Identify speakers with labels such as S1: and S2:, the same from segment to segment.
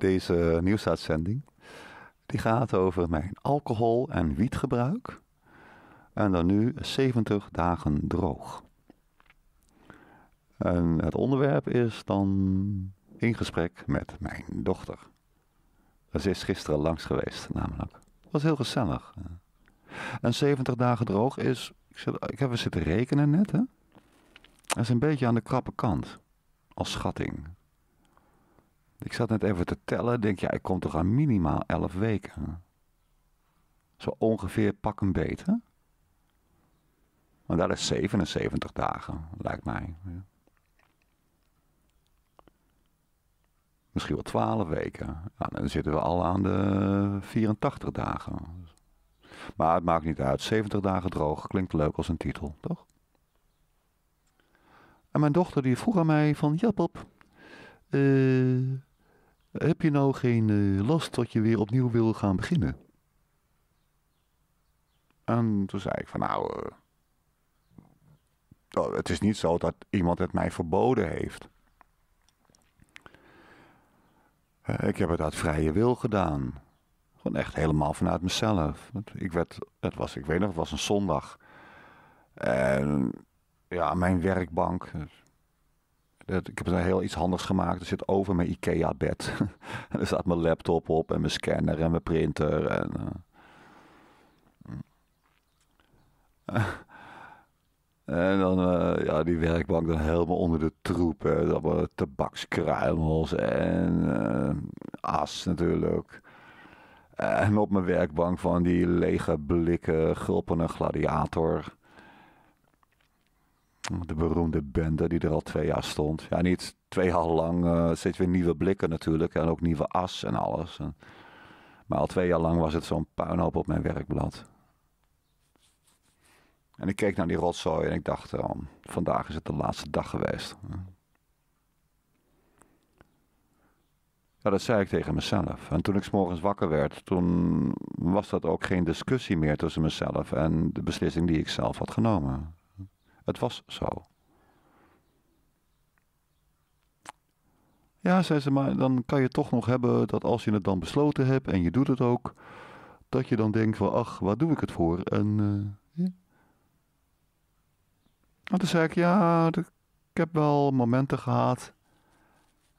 S1: deze nieuwsuitzending. Die gaat over mijn alcohol- en wietgebruik. En dan nu 70 dagen droog. En het onderwerp is dan in gesprek met mijn dochter. Ze is gisteren langs geweest, namelijk. Dat was heel gezellig. En 70 dagen droog is, ik, zit, ik heb er zitten rekenen net, hè? Dat is een beetje aan de krappe kant, als schatting. Ik zat net even te tellen. Denk, ja, ik kom toch aan minimaal 11 weken. Zo ongeveer pak een beter. Want dat is 77 dagen, lijkt mij. Misschien wel 12 weken. Ja, dan zitten we al aan de 84 dagen. Maar het maakt niet uit. 70 dagen droog klinkt leuk als een titel, toch? En mijn dochter die vroeg aan mij van... Ja, Eh... Heb je nou geen eh, last dat je weer opnieuw wil gaan beginnen? En toen zei ik van nou, eh, oh, het is niet zo dat iemand het mij verboden heeft. Eh, ik heb het uit vrije wil gedaan. Gewoon echt helemaal vanuit mezelf. Ik, werd, het was, ik weet nog, het was een zondag. En ja, mijn werkbank, ik heb een heel iets handigs gemaakt. Er zit over mijn IKEA-bed. er staat mijn laptop op en mijn scanner en mijn printer. En, eh, mm. en dan eh, ja, die werkbank dan helemaal onder de troep. Tabakskruimels en eh, as natuurlijk. En op mijn werkbank van die lege blikken gulpende gladiator. De beroemde bende die er al twee jaar stond. Ja, niet twee jaar lang. Uh, eh, steeds weer nieuwe blikken natuurlijk. En ook nieuwe as en alles. maar al twee jaar lang was het zo'n puinhoop op mijn werkblad. En ik keek naar die rotzooi en ik dacht, van oh, vandaag is het de laatste dag geweest. Ja, dat zei ik tegen mezelf. En toen ik morgens wakker werd, toen was dat ook geen discussie meer tussen mezelf en de beslissing die ik zelf had genomen. Het was zo. Ja, zei ze, maar dan kan je toch nog hebben dat als je het dan besloten hebt en je doet het ook, dat je dan denkt van, ach, waar doe ik het voor? En, uh, ja. toen zei ik, ja, ik heb wel momenten gehad.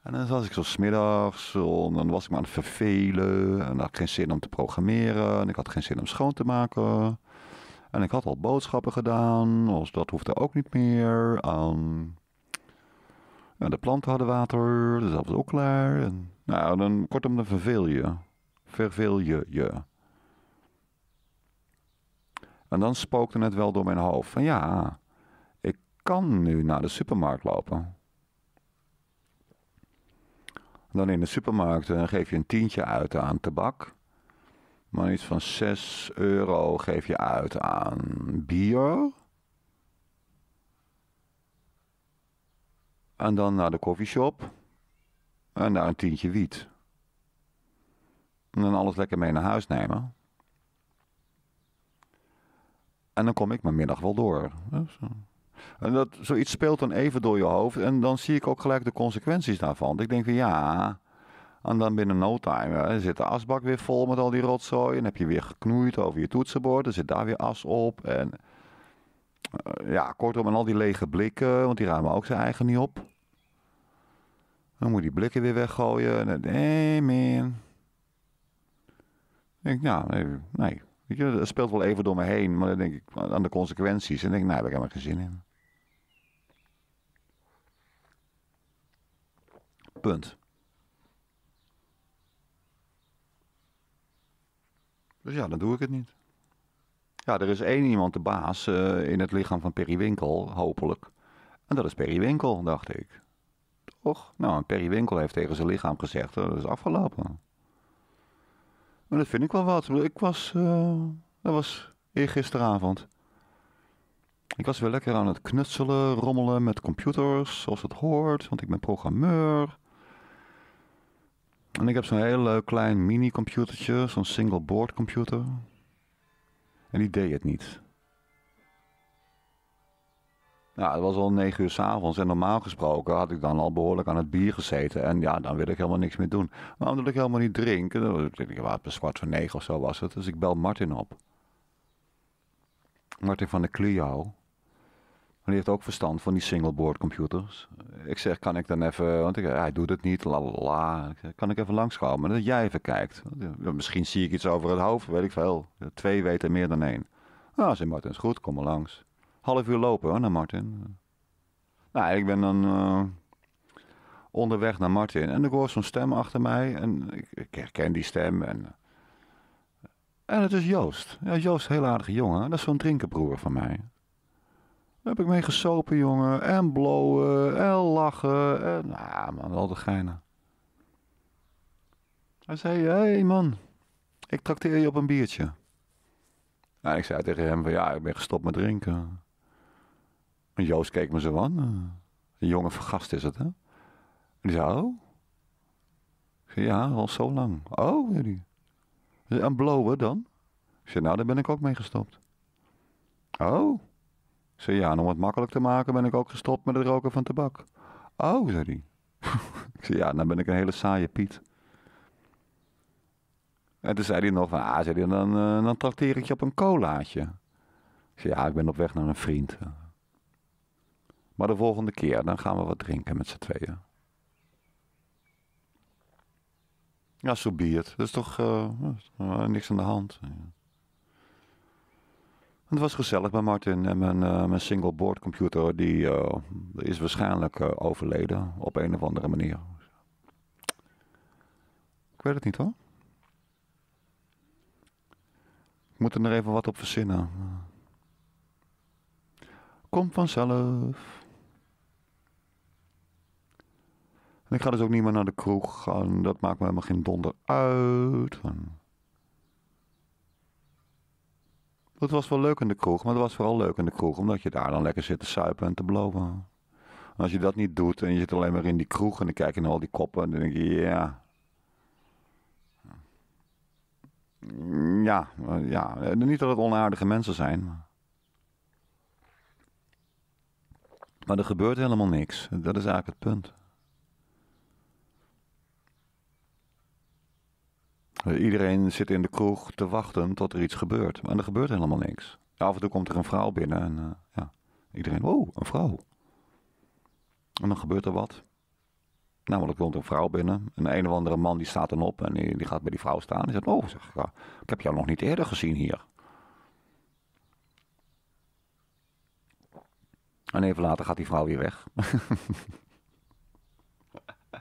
S1: En dan zat ik zo smiddags, en dan was ik me aan het vervelen, en had geen zin om te programmeren, en ik had geen zin om schoon te maken. En ik had al boodschappen gedaan, dus dat hoefde ook niet meer. Ehm, en de planten hadden water, dus dat was ook klaar. En, nou, dan, kortom, dan verveel je. Verveel je je. En dan spookte het wel door mijn hoofd van ja, ik kan nu naar de supermarkt lopen. Dan in de supermarkt eh, geef je een tientje uit aan tabak maar iets van 6 euro geef je uit aan bier. En dan naar de koffieshop. En daar een tientje wiet. En dan alles lekker mee naar huis nemen. En dan kom ik mijn middag wel door. En dat, zoiets speelt dan even door je hoofd. En dan zie ik ook gelijk de consequenties daarvan. Ik denk van ja, en dan binnen no time hè, zit de asbak weer vol met al die rotzooi. En heb je weer geknoeid over je toetsenbord. Er zit daar weer as op. En eh, ja, kortom, en al die lege blikken, want die ruimen ook zijn eigen niet op. Dan moet je die blikken weer weggooien. En dan, hey man. denk ik, nou, nee, Weet je, dat speelt wel even door me heen, maar dan denk ik aan de consequenties. En denk ik, nou, daar heb ik helemaal geen zin in. Punt. Dus ja, dan doe ik het niet. Ja, er is één iemand de baas eh, in het lichaam van Winkel, hopelijk. En dat is Winkel, dacht ik. Toch? Nou, en Winkel heeft tegen zijn lichaam gezegd, eh, dat is afgelopen. Maar dat vind ik wel wat. Ik was, uh, dat was eergisteravond. Ik was weer lekker aan het knutselen, rommelen met computers, zoals het hoort, want ik ben programmeur. En ik heb zo'n heel leuk eh, klein mini-computertje, zo'n single-board computer. En die deed het niet. Nou, het was al negen uur s'avonds en normaal gesproken had ik dan al behoorlijk aan het bier gezeten. En ja, dan wil ik helemaal niks meer doen. Maar omdat ik helemaal niet drink, eh, ik het zwart van negen of zo was het. Dus ik bel Martin op. Martin van de Clio die heeft ook verstand van die singleboard computers. Ik zeg, kan ik dan even, want ik, hij doet het niet, la la. Kan ik even langskomen? Dat jij even kijkt. Misschien zie ik iets over het hoofd, weet ik veel. Twee weten meer dan één. Nou, zei Martin, is goed, kom maar langs. Half uur lopen hoor, naar Martin. Nou, ik ben dan eh, onderweg naar Martin. En ik hoor zo'n stem achter mij. En ik, ik herken die stem. En, en het is Joost. Ja, Joost, heel aardige jongen. Dat is zo'n drinkenbroer van mij heb ik mee gesopen, jongen. En blowen, en lachen. En, nou, man, wel de geinen. Hij zei, hé hey man, ik trakteer je op een biertje. En nou, ik zei tegen hem, van, ja, ik ben gestopt met drinken. Joost keek me zo aan. Een jonge vergast is het, hè? En die zei, oh? ja, al zo lang. Oh, jullie. En blowen dan? Ik zei, nou, daar ben ik ook mee gestopt. Oh? zei ja, om het makkelijk te maken ben ik ook gestopt met het roken van tabak. Oh, zei hij. ik zei ja, dan ben ik een hele saaie Piet. En toen zei hij nog ah, zei hij, dan, eh, dan trakteer ik je op een colaatje. Ik zei ja, ik ben op weg naar een vriend. Maar de volgende keer, dan gaan we wat drinken met z'n tweeën. Ja, zo so Dat is toch eh, eh, niks aan de hand. Ja. Het was gezellig bij Martin. En mijn, uh, mijn single board computer die, eh, is waarschijnlijk eh, overleden op een of andere manier. Ik weet het niet hoor. Ik moet er nog even wat op verzinnen. Kom vanzelf. En ik ga dus ook niet meer naar de kroeg. En dat maakt me helemaal geen donder uit. En Het was wel leuk in de kroeg, maar het was vooral leuk in de kroeg. Omdat je daar dan lekker zit te suipen en te blowen. als je dat niet doet en je zit alleen maar in die kroeg en dan kijk je naar al die koppen. En dan denk je, ja. Ja, ja. Eh, niet dat het onaardige mensen zijn. Maar... Maar er gebeurt helemaal niks. Dat is eigenlijk het punt. Iedereen zit in de kroeg te wachten tot er iets gebeurt. En er gebeurt helemaal niks. af en toe komt er een vrouw binnen en eh, ja, iedereen, wow, een vrouw. En dan gebeurt er wat. Namelijk dan komt een vrouw binnen. En een of andere man die staat dan op en die, die gaat bij die vrouw staan. En zegt, oh, zeg, ik, ik heb jou nog niet eerder gezien hier. En even later gaat die vrouw weer weg.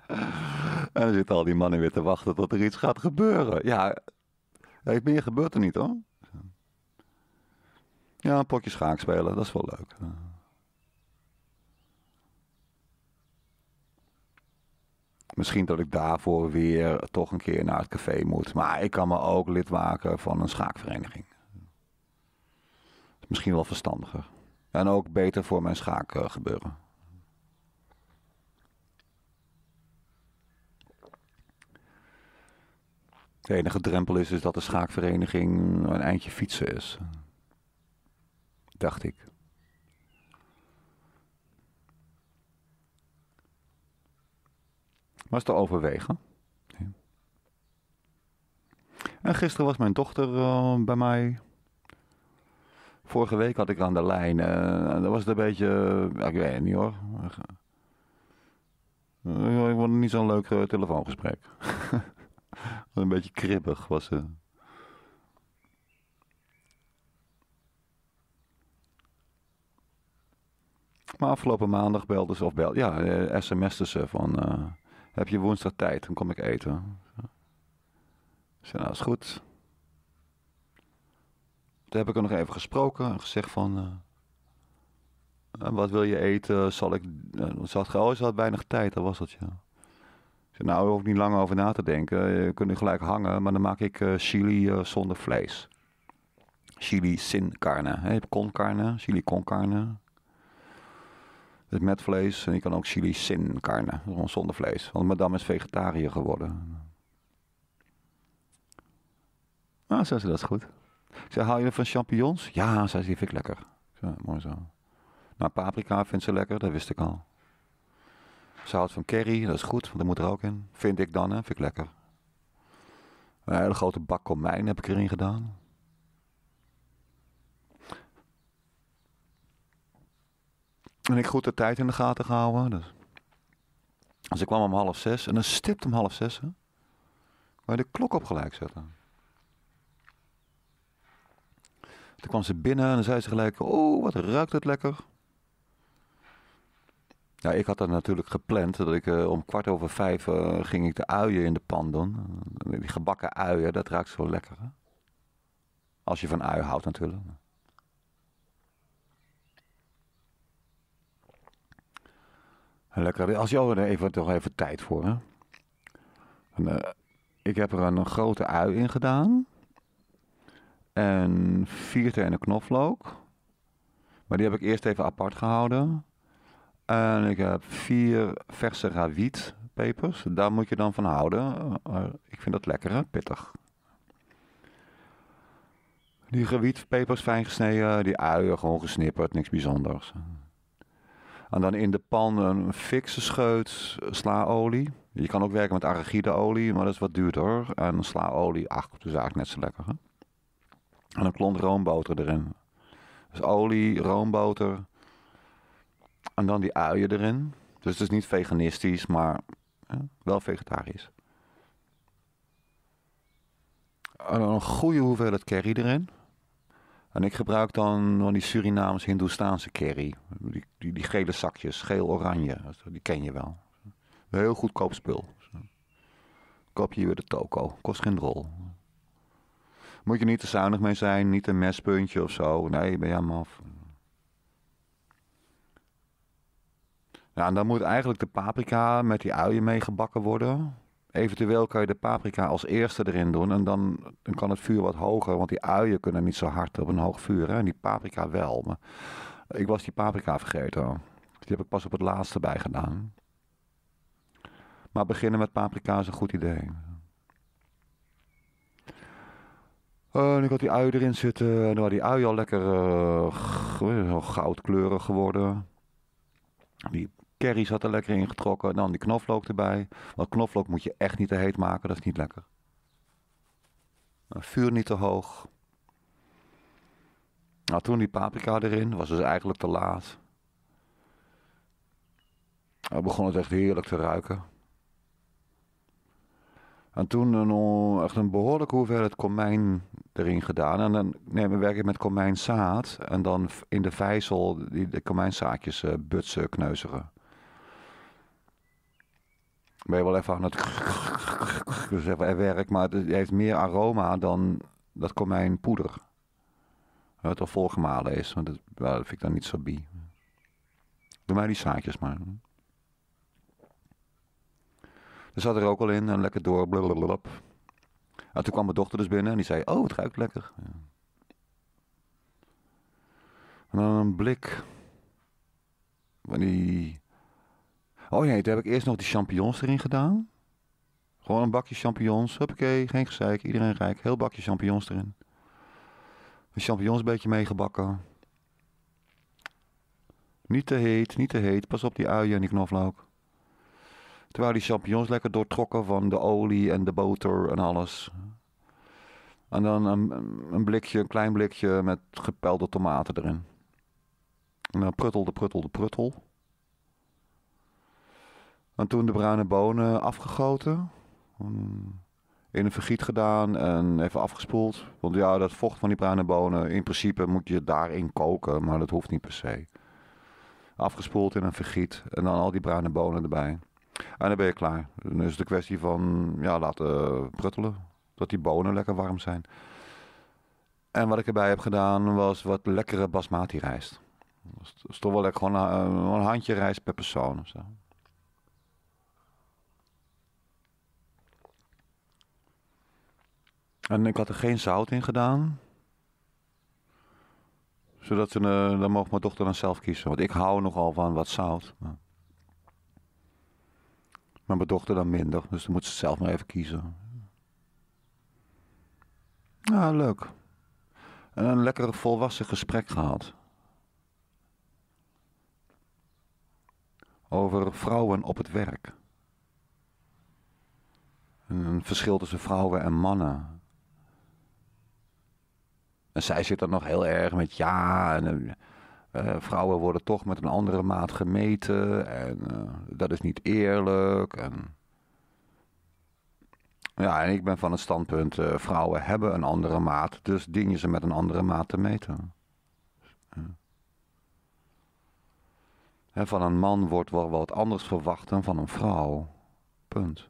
S1: en dan zitten al die mannen weer te wachten tot er iets gaat gebeuren. Ja, het meer gebeurt er niet hoor. Ja, een potje schaak spelen, dat is wel leuk. Misschien dat ik daarvoor weer toch een keer naar het café moet. Maar ik kan me ook lid maken van een schaakvereniging. misschien wel verstandiger. En ook beter voor mijn eh, gebeuren. De enige drempel is dus dat de schaakvereniging een eindje fietsen is. Dacht ik. Was te overwegen. En gisteren was mijn dochter eh, bij mij. Vorige week had ik aan de lijn. en eh, dat was het een beetje. ik weet het niet hoor. ik vond eh, niet zo'n leuk telefoongesprek. een beetje kribbig was ze. Maar afgelopen maandag belde ze, of bel, ja, eh, sms'te ze van, eh, heb je woensdag tijd, dan kom ik eten. Ze zei, nou is goed. Toen heb ik er nog even gesproken en gezegd van, eh, wat wil je eten? Zal ik. Ze had, oh, ze had weinig tijd, dat was dat ja zei, nou, hoef niet lang over na te denken. Eh, je kunt nu gelijk hangen, maar dan maak ik eh, chili eh, zonder vlees. Chili sin carne. Je hebt con carne, chili con carne. Dus met vlees. En je kan ook chili sin carne. Gewoon zonder vlees. Want madame is vegetariër geworden. Nou, zei ze, dat is goed. Ik zei, hou je van champignons? Ja, zei ze, vind ik lekker. mooi zo. Maar nou, paprika vindt ze lekker, dat wist ik al. Zout van curry, dat is goed, want dat moet er ook in. Vind ik dan, hè? vind ik lekker. Een hele grote bak komijn heb ik erin gedaan. En ik goed de tijd in de gaten gehouden. Dus, dus ik kwam om half zes en dan stipt om half zes. Waar je de klok op gelijk zetten. Toen kwam ze binnen en dan zei ze gelijk: Oh, wat ruikt het lekker. Ja, nou, ik had dat natuurlijk gepland. Dat ik eh, om kwart over vijf eh, ging ik de uien in de pan doen. Eh, die gebakken uien, dat ruikt zo lekker. Hè? Als je van uien houdt natuurlijk. Lekker. Als je er even, toch even tijd voor. Hè? En, ik heb er een grote ui in gedaan. En vierte en een knoflook. Maar die heb ik eerst even apart gehouden. En ik heb vier verse rawietpepers. Daar moet je dan van houden. Eh, ik vind dat lekker, pittig. Die rawietpepers fijn gesneden, die uien gewoon gesnipperd, niks bijzonders. En dan in de pan een fikse scheut slaolie. Je kan ook werken met arachideolie, maar dat is wat duurder. En slaolie, ach, dat is eigenlijk net zo lekker. Hè? En een klont roomboter erin. Dus olie, roomboter, en dan die uien erin. Dus het is niet veganistisch, maar wel vegetarisch. En dan een goede hoeveelheid curry erin. En ik gebruik dan van die Surinaams Hindoestaanse curry. Die, die, gele zakjes, geel-oranje. Die ken je wel. heel goedkoop spul. Koop je weer de toko. Kost geen rol. Moet je niet te zuinig mee zijn. Niet een mespuntje of zo. Nee, ben je helemaal af. Ja, nou, en dan moet eigenlijk de paprika met die uien meegebakken worden. Eventueel kan je de paprika als eerste erin doen en dan, dan kan het vuur wat hoger, want die uien kunnen niet zo hard op een hoog vuur. En die paprika wel. Maar ik was die paprika vergeten. Die heb ik pas op het laatste bij gedaan. Maar beginnen met paprika is een goed idee. en oh, ik had die ui erin zitten. En dan waren die ui al lekker eh, goudkleurig geworden. Die Kerry's had er lekker in getrokken. Dan die knoflook erbij. Want knoflook moet je echt niet te heet maken, dat is niet lekker. Nou, vuur niet te hoog. Nou, toen die paprika erin, was dus eigenlijk te laat. Dan begon het echt heerlijk te ruiken. En toen een, eh, echt een behoorlijke hoeveelheid komijn erin gedaan. En dan nee, we werken met komijnzaad. En dan in de vijzel die de komijnzaadjes eh, butsen, kneuzigen ben je wel even aan het... Dus even eh, werk, maar het heeft meer aroma dan dat komijnpoeder. Wat al volgemalen is, want dat, vind ik dan niet zo bi. Doe mij die zaadjes maar. Er zat er ook al in en lekker door. Blablabla. En ah, toen kwam mijn dochter dus binnen en die zei: Oh, het ruikt lekker. En dan een blik. Van die Oh nee, toen heb ik eerst nog die champignons erin gedaan. Gewoon een bakje champignons. Hoppakee, geen gezeik. Iedereen rijk. Heel bakje champignons erin. De champignons een beetje meegebakken. Niet te heet, niet te heet. Pas op die uien en die knoflook. Terwijl die champignons lekker doortrokken van de olie en de boter en alles. En dan een, een blikje, een klein blikje met gepelde tomaten erin. En dan pruttelde, pruttelde, de pruttel. En toen de bruine bonen afgegoten. Mm, in een vergiet gedaan en even afgespoeld. Want ja, dat vocht van die bruine bonen, in principe moet je daarin koken, maar dat hoeft niet per se. Afgespoeld in een vergiet en dan al die bruine bonen erbij. En dan ben je klaar. Dan is het een kwestie van ja, laten pruttelen. Dat die bonen lekker warm zijn. En wat ik erbij heb gedaan was wat lekkere basmati rijst. Dat is toch wel lekker, gewoon een, handje rijst per persoon of zo. En ik had er geen zout in gedaan. Zodat ze, uh, dan mocht mijn dochter dan zelf kiezen. Want ik hou nogal van wat zout. Maar, mijn dochter dan minder. Dus dan moet ze zelf maar even kiezen. Ja, leuk. En een lekker volwassen gesprek gehad. Over vrouwen op het werk. een verschil tussen vrouwen en mannen. En zij zit er nog heel erg met ja. En, eh, eh, vrouwen worden toch met een andere maat gemeten. En eh, dat is niet eerlijk. En... Ja, en ik ben van het standpunt: vrouwen hebben een andere maat. Dus dien je ze met een andere maat te meten. en van een man wordt wel wat anders verwacht dan van een vrouw. Punt.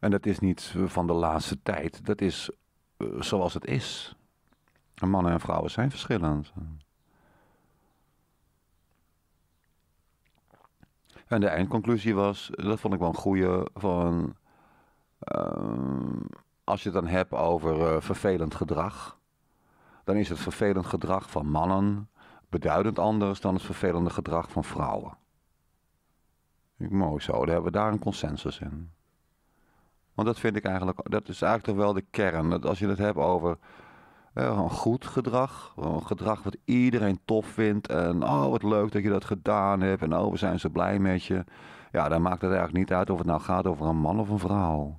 S1: En dat is niet van de laatste tijd. Dat is eh, zoals het is. Mannen en vrouwen zijn verschillend. En de eindconclusie was, dat vond ik wel een goede, van ehm, als je het dan hebt over eh, vervelend gedrag, dan is het vervelend gedrag van mannen beduidend anders dan het vervelende gedrag van vrouwen. Mooi zo, daar hebben we daar een consensus in. Want dat vind ik eigenlijk, dat is eigenlijk toch wel de kern. Dat als je het hebt over eh, een goed gedrag, een gedrag wat iedereen tof vindt. En oh, wat leuk dat je dat gedaan hebt. En oh, we zijn zo blij met je. Ja, dan maakt het eigenlijk niet uit of het nou gaat over een man of een vrouw.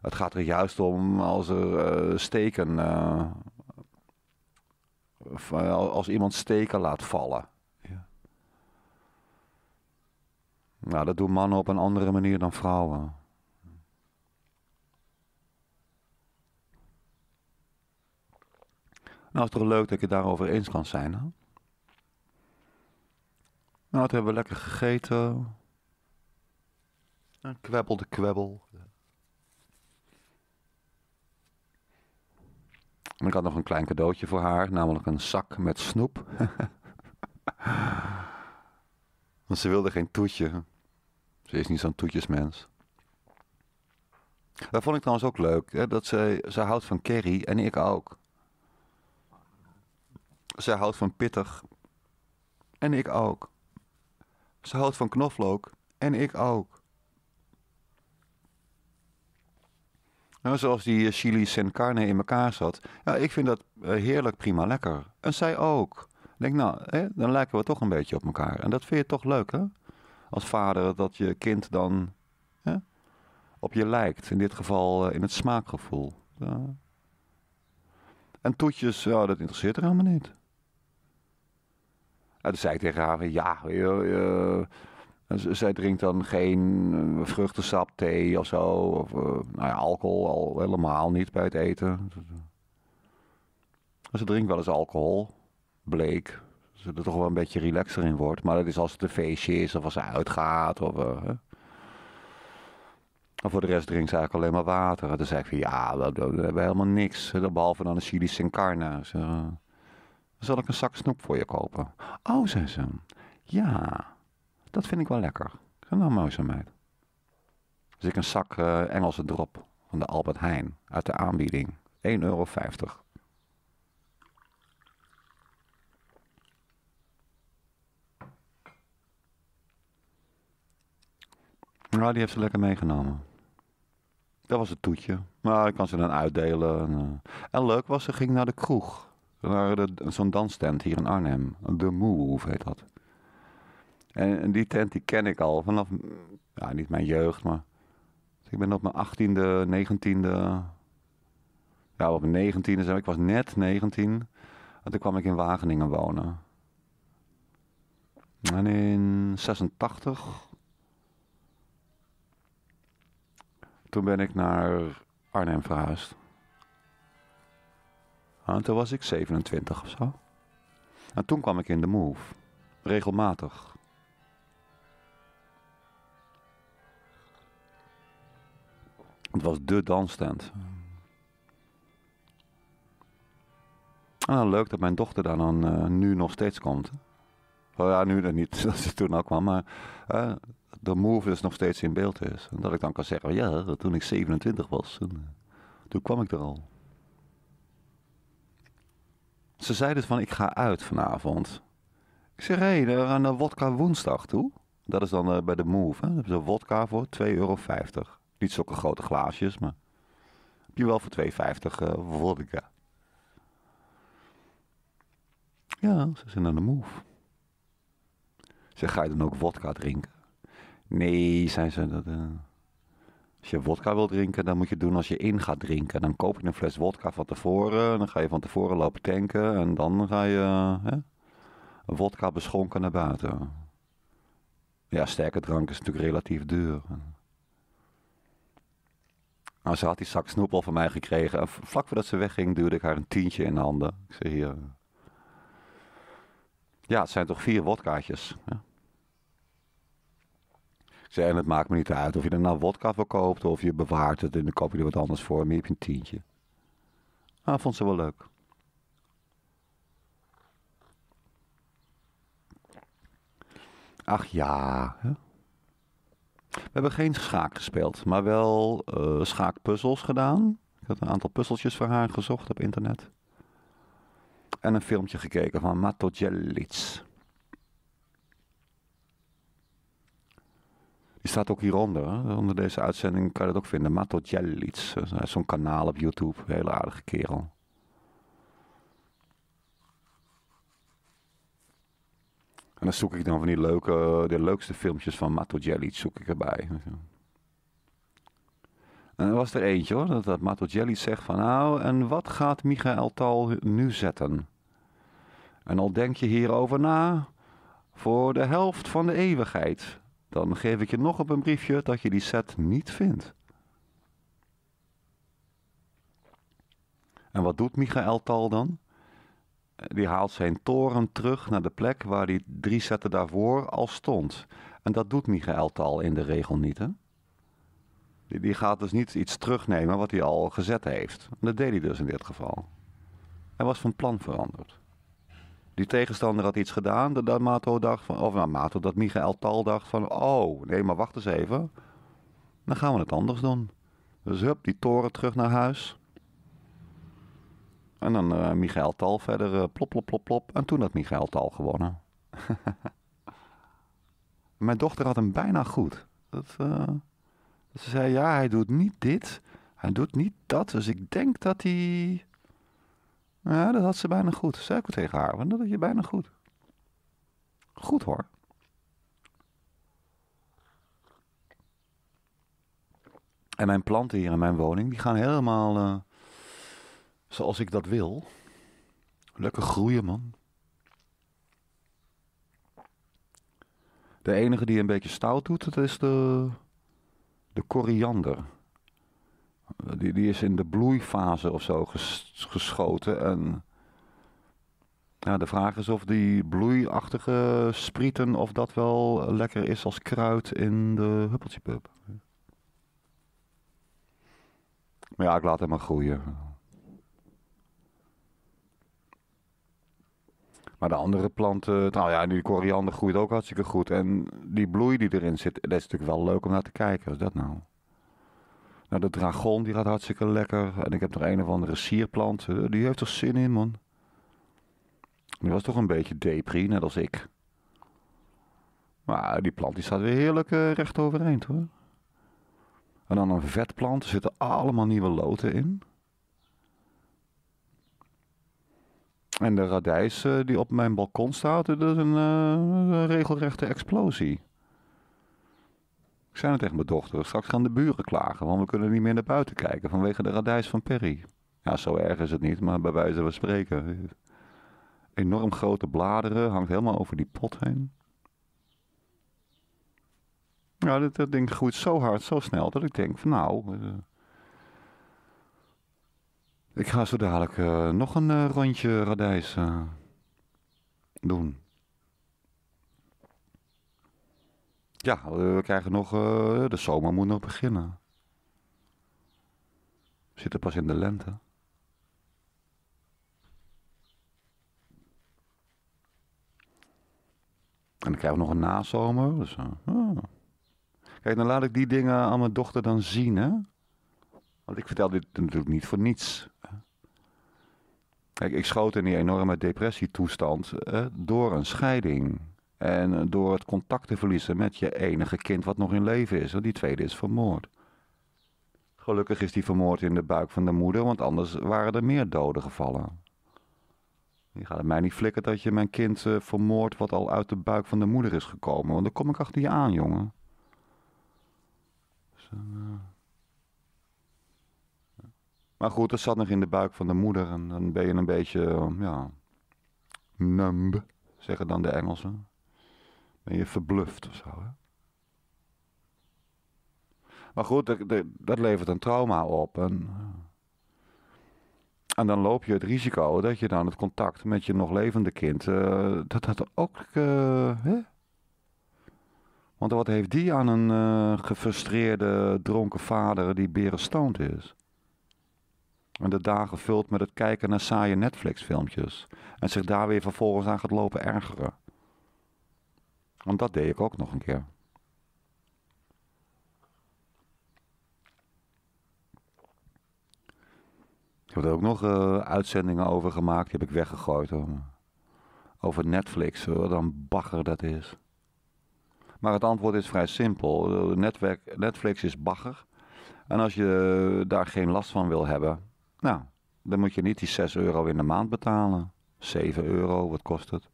S1: Het gaat er juist om als er eh, steken. Eh, als iemand steken laat vallen. Ja. Nou, dat doen mannen op een andere manier dan vrouwen. Nou, het is toch leuk dat ik het daarover eens kan zijn, hè? Nou, toen hebben we lekker gegeten. En kwebbel de ik had nog een klein cadeautje voor haar, namelijk een zak met snoep. Want ze wilde geen toetje. Ze is niet zo'n toetjesmens. Dat vond ik trouwens ook leuk. Hè? Dat ze zij houdt van Kerry en ik ook. Zij houdt van pittig. En ik ook. Ze houdt van knoflook. En ik ook. Nou, zoals die eh, chili sin carne in elkaar zat. Ja, ik vind dat eh, heerlijk prima lekker. En zij ook. denk, nou, hè, dan lijken we toch een beetje op elkaar. En dat vind je toch leuk, hè? Als vader, dat je kind dan hè, op je lijkt. In dit geval eh, in het smaakgevoel. En toetjes, ja, dat interesseert er helemaal niet toen zei ik tegen haar, ja, eh, eh, zij drinkt dan geen eh, vruchtensap, thee of zo. Of nou ja, alcohol al helemaal niet bij het eten. Ze drinkt wel eens alcohol, bleek. Ze er toch wel een beetje relaxer in wordt. Maar dat is als het een feestje is of als ze uitgaat. Of, en voor de rest drinkt ze eigenlijk alleen maar water. En toen zei ik van ja, we, we hebben helemaal niks. Behalve dan een chili sin carne. Zal ik een zak snoep voor je kopen? Oh, zei ze. Ja, dat vind ik wel lekker. Ik nou, mooi zo, meid. Dus ik een zak eh, Engelse drop van de Albert Heijn uit de aanbieding. 1,50 euro. Nou, die heeft ze lekker meegenomen. Dat was het toetje. Maar ik kan ze dan uitdelen. En, eh, en leuk was, ze ging naar de kroeg zo'n danstent hier in Arnhem. De Move heet dat. En, die tent die ken ik al vanaf, ja, niet mijn jeugd, maar dus ik ben op mijn 18e, 19e, ja, op mijn 19e, ik was net 19. En toen kwam ik in Wageningen wonen. En in 86, toen ben ik naar Arnhem verhuisd. En toen was ik 27 of zo. En nou, toen kwam ik in de move. Regelmatig. Het was de dansstand. Ah, leuk dat mijn dochter daar dan eh, nu nog steeds komt. Oh ja, nu niet, dat ze toen al kwam. Maar eh, de move is dus nog steeds in beeld is. En dat ik dan kan zeggen, ja, toen ik 27 was, eh, toen kwam ik er al. Ze zeiden van ik ga uit vanavond. Ik zeg, hé, hey, we gaan naar Wodka Woensdag toe. Dat is dan eh, bij de Move. Hè? Daar hebben ze wodka voor 2,50 euro. Niet zulke grote glaasjes, maar heb je wel voor 2,50 uh, eh, wodka. Ja, ze zijn aan de move. Zeg, ga je dan ook wodka drinken? Nee, zei ze dat. Eh, als je wodka wil drinken, dan moet je het doen als je in gaat drinken. Dan koop je een fles wodka van tevoren. Dan ga je van tevoren lopen tanken. En dan ga je hè, wodka beschonken naar buiten. Ja, sterke drank is natuurlijk relatief duur. Nou, ze had die zak snoep al van mij gekregen. En vlak voordat ze wegging, duurde ik haar een tientje in de handen. Ik zei hier. Ja, het zijn toch vier wodkaatjes. Ja zei, en het maakt me niet uit of je er nou wodka voor koopt of je bewaart het en dan koop je er wat anders voor. Maar je hebt een tientje. Nou, vond ze wel leuk. Ach ja. We hebben geen schaak gespeeld, maar wel eh, schaakpuzzels gedaan. Ik had een aantal puzzeltjes voor haar gezocht op internet. En een filmpje gekeken van Mato Jellits. Die staat ook hieronder. Hè? Onder deze uitzending kan je dat ook vinden. Mato is Zo'n kanaal op YouTube. Hele aardige kerel. En dan zoek ik dan van die, leuke, de leukste filmpjes van Mato Jellits zoek ik erbij. En er was er eentje hoor, dat, dat Mato Jellits zegt van nou, en wat gaat Michael Tal nu zetten? En al denk je hierover na, voor de helft van de eeuwigheid dan geef ik je nog op een briefje dat je die set niet vindt. En wat doet Michael Tal dan? Die haalt zijn toren terug naar de plek waar die drie zetten daarvoor al stond. En dat doet Michael Tal in de regel niet, hè? Die, die gaat dus niet iets terugnemen wat hij al gezet heeft. dat deed hij dus in dit geval. Hij was van plan veranderd die tegenstander had iets gedaan, dat, dat dacht of nou Mato, dat Michael Tal dacht van, oh nee, maar wacht eens even. Dan gaan we het anders doen. Dus hup, die toren terug naar huis. En dan eh, Michael Tal verder, eh, plop, plop, plop, plop. En toen had Michael Tal gewonnen. Mijn dochter had hem bijna goed. Dat, eh, ze zei, ja, hij doet niet dit. Hij doet niet dat. Dus ik denk dat hij ja, dat had ze bijna goed. Zei ik tegen haar, want dat had je bijna goed. Goed hoor. En mijn planten hier in mijn woning, die gaan helemaal eh, zoals ik dat wil. Lekker groeien, man. De enige die een beetje stout doet, dat is de, de koriander die, die is in de bloeifase of zo geschoten. En ja, de vraag is of die bloeiachtige sprieten, of dat wel lekker is als kruid in de huppeltjepub. Maar ja, ik laat hem maar groeien. Maar de andere planten, nou ja, die koriander groeit ook hartstikke goed. En die bloei die erin zit, dat is natuurlijk wel leuk om naar te kijken. Wat is dat nou? Nou, de dragon die gaat hartstikke lekker. En ik heb nog een of andere sierplant. Eh, die heeft toch zin in, man? Die was toch een beetje depri, net als ik. Maar die plant die staat weer heerlijk eh, recht overeind, hoor. En dan een vetplant. Er zitten allemaal nieuwe loten in. En de radijs eh, die op mijn balkon staat, dat is een regelrechte explosie. Ik zei het tegen mijn dochter, straks gaan de buren klagen, want we kunnen niet meer naar buiten kijken vanwege de radijs van Perry. Ja, zo erg is het niet, maar bij wijze van spreken. Eh, enorm grote bladeren, hangt helemaal over die pot heen. Ja, dat, dat ding groeit zo hard, zo snel, dat ik denk van nou... Eh, ik ga zo dadelijk eh, nog een rondje radijs doen. Ja, eh, we krijgen nog, eh, de zomer moet nog beginnen. We zitten pas in de lente. En dan krijgen we nog een nazomer. Dus, eh, oh. Kijk, dan laat ik die dingen aan mijn dochter dan zien, hè. Want ik vertel dit natuurlijk niet voor niets. Kijk, ik schoot in die enorme depressietoestand door een scheiding. En eh, door het contact te verliezen met je enige kind wat nog in leven is. Want die tweede is vermoord. Gelukkig is die vermoord in de buik van de moeder, want anders waren er meer doden gevallen. Je gaat het mij niet flikken dat je mijn kind eh, vermoord wat al uit de buik van de moeder is gekomen. Want dan kom ik achter je aan, jongen. Dus, eh, maar goed, het zat nog in de buik van de moeder. En dan ben je een beetje, ja, numb, zeggen dan de Engelsen ben je verbluft of zo. Hè? Maar goed, dat, levert een trauma op. En, eh, en dan loop je het risico dat je dan het contact met je nog levende kind, eh, dat dat ook... Eh, hè? Want wat heeft die aan een gefrustreerde, dronken vader die berenstoond is? En de dagen vult met het kijken naar saaie Netflix-filmpjes. En zich daar weer vervolgens aan gaat lopen ergeren. Want dat deed ik ook nog een keer. Ik heb er ook nog eh, uitzendingen over gemaakt, die heb ik weggegooid. Over Netflix, wat een bagger dat is. Maar het antwoord is vrij simpel. Netwerk, Netflix is bagger. En als je daar geen last van wil hebben, nou, dan moet je niet die 6 euro in de maand betalen. 7 euro, wat kost het?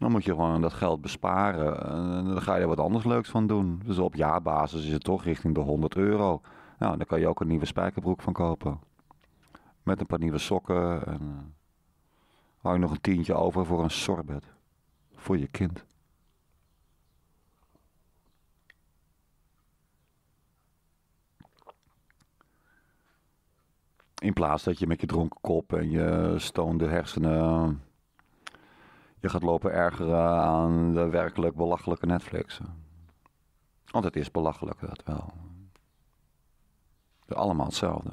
S1: Dan moet je gewoon dat geld besparen. En dan ga je er wat anders leuks van doen. Dus op jaarbasis is het toch richting de 100 euro. Nou, dan kan je ook een nieuwe spijkerbroek van kopen. Met een paar nieuwe sokken. En eh, hou je nog een tientje over voor een sorbet. Voor je kind. In plaats dat je met je dronken kop en je stoonde hersenen je gaat lopen ergeren aan de werkelijk belachelijke Netflix. Want het is belachelijk, dat wel. Het is allemaal hetzelfde.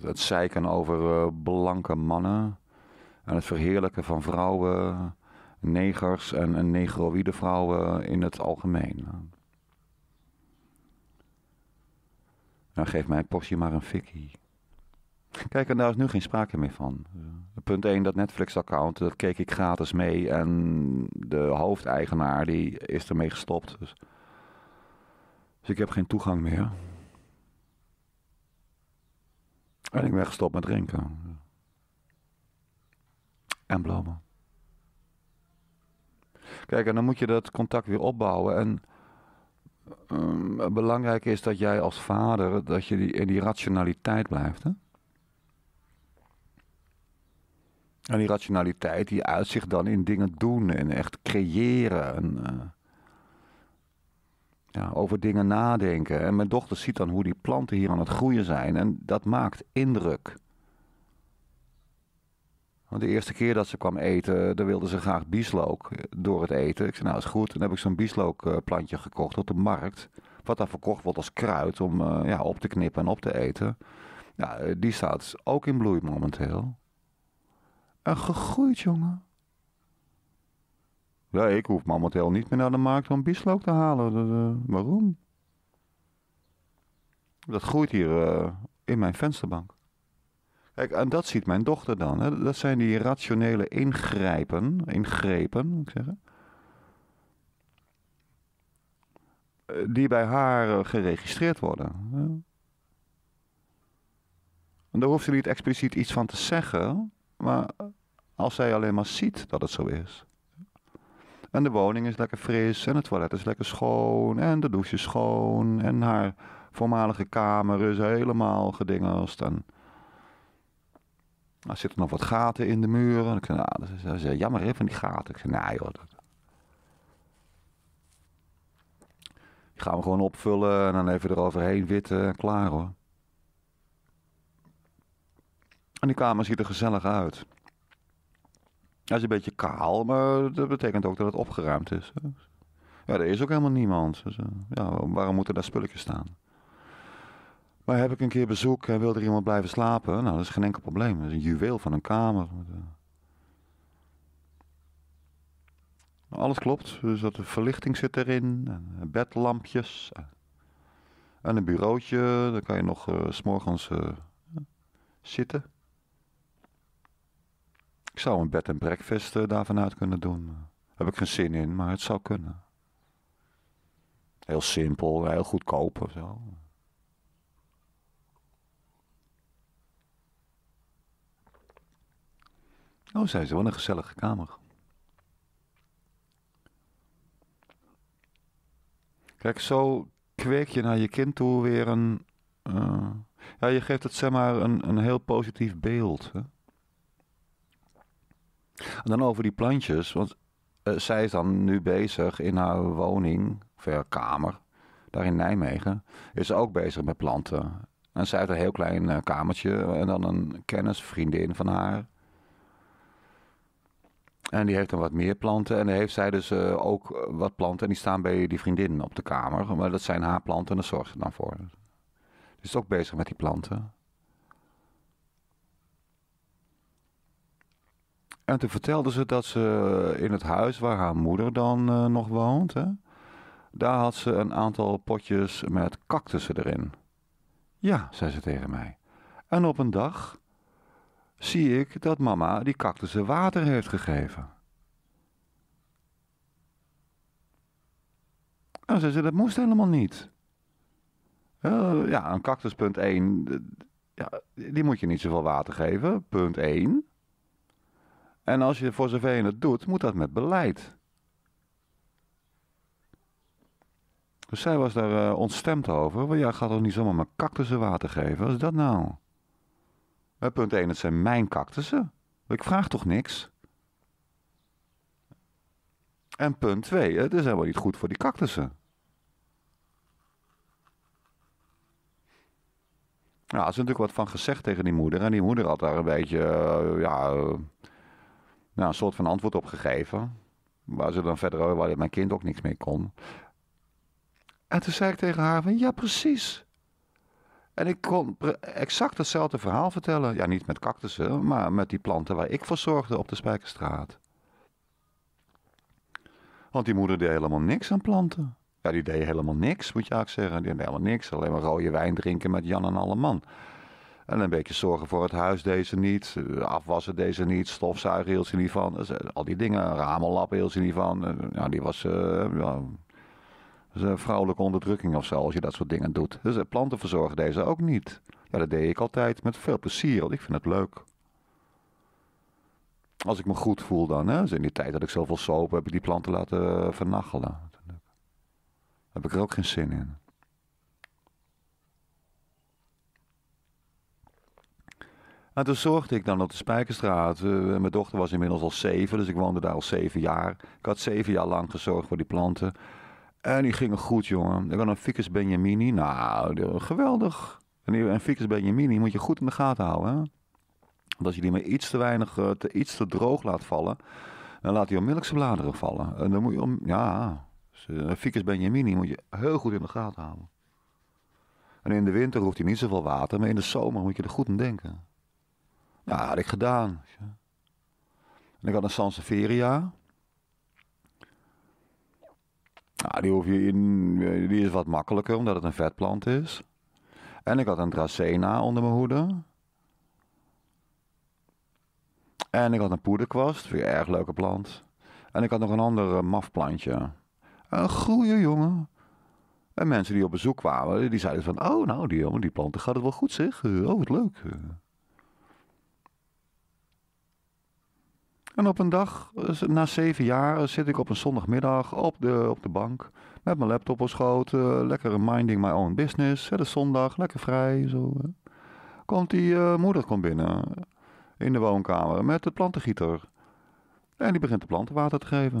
S1: Het zeiken over eh, blanke mannen en het verheerlijken van vrouwen, negers en, negroïde vrouwen in het algemeen. Nou, geef mij postje maar een fikkie. Kijk, en daar is nu geen sprake meer van. Eh, punt 1, dat Netflix-account, dat keek ik gratis mee. En de hoofdeigenaar, die is ermee gestopt. Dus, dus ik heb geen toegang meer. En ik ben gestopt met drinken. En blomen. Kijk, en dan moet je dat contact weer opbouwen. En ehm, belangrijk is dat jij als vader, dat je die, in die rationaliteit blijft, hè? En die rationaliteit die uitzicht dan in dingen doen en echt creëren. En, eh, ja, over dingen nadenken. En mijn dochter ziet dan hoe die planten hier aan het groeien zijn. En dat maakt indruk. Want de eerste keer dat ze kwam eten, dan wilde ze graag bieslook eh, door het eten. Ik zei, nou is goed. Dan heb ik zo'n bieslookplantje eh, gekocht op de markt. Wat daar verkocht wordt als kruid om ja, op te knippen en op te eten. die staat ook in bloei momenteel en eh, gegroeid, jongen. Ja, ik hoef momenteel niet meer naar de markt om bieslook te halen. Eh, waarom? Dat groeit hier eh, in mijn vensterbank. Kijk, en dat ziet mijn dochter dan. Hè. Dat zijn die rationele ingrijpen. Ingrepen, moet ik zeggen. Die bij haar geregistreerd worden. En daar hoeft ze niet expliciet iets van te zeggen. Maar als zij alleen maar ziet dat het zo is. En de woning is lekker fris en het toilet is lekker schoon en de douche is schoon en haar voormalige kamer is helemaal gedingeld. En er zitten nog wat gaten in de muren. En ik zei, nou, eh, jammer hè, van die gaten. Ik zei, nee hoor, dat... die gaan we gewoon opvullen en dan even eroverheen witten en klaar hoor. En die kamer ziet er gezellig uit. Hij is een beetje kaal, maar dat betekent ook dat het opgeruimd is. Ja, er is ook helemaal niemand. Dus, eh, ja, waarom moeten daar spulletjes staan? Maar heb ik een keer bezoek en wil er iemand blijven slapen? Nou, dat is geen enkel probleem. Het is een juweel van een kamer. Eh. Alles klopt. Dus dat de verlichting zit erin. En eh, bedlampjes. En een bureautje. Daar kan je nog s s'morgens zitten. Ik zou een bed en breakfast uh, daarvan uit kunnen doen. heb ik geen zin in, maar het zou kunnen. Heel simpel, heel goedkoop of zo. Oh, zei ze, wel een gezellige kamer. Kijk, zo kweek je naar je kind toe weer een. Eh, ja, je geeft het zeg maar een, een heel positief beeld. Hè? En dan over die plantjes, want eh, zij is dan nu bezig in haar woning, of haar kamer, daar in Nijmegen, is ze ook bezig met planten. En zij heeft een heel klein eh, kamertje en dan een kennis, vriendin van haar. En die heeft dan wat meer planten. En dan heeft zij dus eh, ook wat planten. En die staan bij die vriendin op de kamer. Maar dat zijn haar planten en daar zorgt ze dan voor. Dus is ook bezig met die planten. En toen vertelde ze dat ze eh, in het huis waar haar moeder dan eh, nog woont, hè, daar had ze een aantal potjes met cactussen erin. Ja, zei ze tegen mij. En op een dag zie ik dat mama die cactussen water heeft gegeven. En zei ze, dat moest helemaal niet. Eh, ja, een cactus, punt 1, ja, die moet je niet zoveel water geven, punt 1. En als je voor zover je het doet, moet dat met beleid. Dus zij was daar uh, ontstemd over. Want jij gaat ga toch niet zomaar mijn cactussen water geven? Wat is dat nou? Eh, punt 1, het zijn mijn cactussen. Ik vraag toch niks? En punt 2, het is helemaal niet goed voor die cactussen. Nou, er is natuurlijk wat van gezegd tegen die moeder. En die moeder had daar een beetje, eh, ja, nou, een soort van antwoord op gegeven. Waar ze dan verder, waar mijn kind ook niks mee kon. En toen zei ik tegen haar van, ja precies. En ik kon exact hetzelfde verhaal vertellen. Ja, niet met cactussen, maar met die planten waar ik voor zorgde op de Spijkerstraat. Want die moeder deed helemaal niks aan planten. Ja, die deed helemaal niks, moet je eigenlijk zeggen. Die deed helemaal niks. Alleen maar rode wijn drinken met Jan en alle man. En een beetje zorgen voor het huis deze niet, eh, afwassen deze niet, stofzuigen hield ze niet van. Dus, eh, al die dingen, ramenlappen hield ze niet van. Eh, nou, die was, ja, vrouwelijke onderdrukking of zo, als je dat soort dingen doet. Dus planten verzorgen deze ook niet. Ja, dat deed ik altijd met veel plezier, want ik vind het leuk. Als ik me goed voel dan, hè. Dus in die tijd dat ik zoveel soap heb, ik die planten laten vernachelen. Daar heb ik er ook geen zin in. En toen zorgde ik dan op de Spijkerstraat. Eh, mijn dochter was inmiddels al zeven, dus ik woonde daar al zeven jaar. Ik had zeven jaar lang gezorgd voor die planten. En die gingen goed, jongen. Dan had een Ficus Benjamini. Nou, geweldig. En een Ficus Benjamini moet je goed in de gaten houden. Hè? Want als je die maar iets te weinig, eh, te, iets te droog laat vallen, dan laat hij onmiddellijk zijn bladeren vallen. En dan moet je om, ja, dus, eh, een Ficus Benjamini moet je heel goed in de gaten houden. En in de winter hoeft hij niet zoveel water, maar in de zomer moet je er goed aan denken. Ja, had ik gedaan. En ik had een Sanseveria. Nou, die, hoef je in, die is wat makkelijker omdat het een vetplant is. En ik had een Dracena onder mijn hoede. En ik had een poederkwast, weer erg leuke plant. En ik had nog een ander eh, mafplantje. Een goede jongen. En mensen die op bezoek kwamen, die zeiden van... Oh, nou, die jongen, die planten gaat het wel goed, zeg. Oh, wat leuk. En op een dag, eh, na zeven jaar, eh, zit ik op een zondagmiddag op de, op de bank. Met mijn laptop op schoot, eh, lekker minding my own business. Het is zondag, lekker vrij. Zo. Komt die uh, moeder komt binnen in de woonkamer met de plantengieter. En die begint de planten water te geven.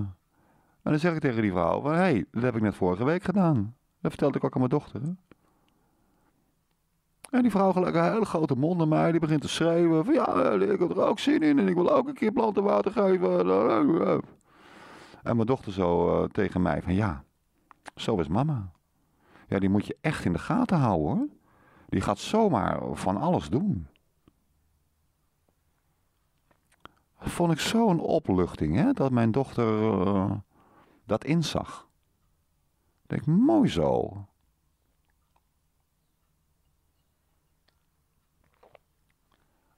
S1: En dan zeg ik tegen die vrouw, hé, hey, dat heb ik net vorige week gedaan. Dat vertelde ik ook aan mijn dochter. En die vrouw gelijk een hele grote mond naar mij. Die begint te schreeuwen van ja, eh, ik heb er ook zin in. En ik wil ook een keer plantenwater geven. En mijn dochter zo eh, tegen mij van ja, zo is mama. Ja, die moet je echt in de gaten houden hoor. Die gaat zomaar van alles doen. vond ik zo'n opluchting hè, dat mijn dochter eh, dat inzag. Ik denk, mooi zo.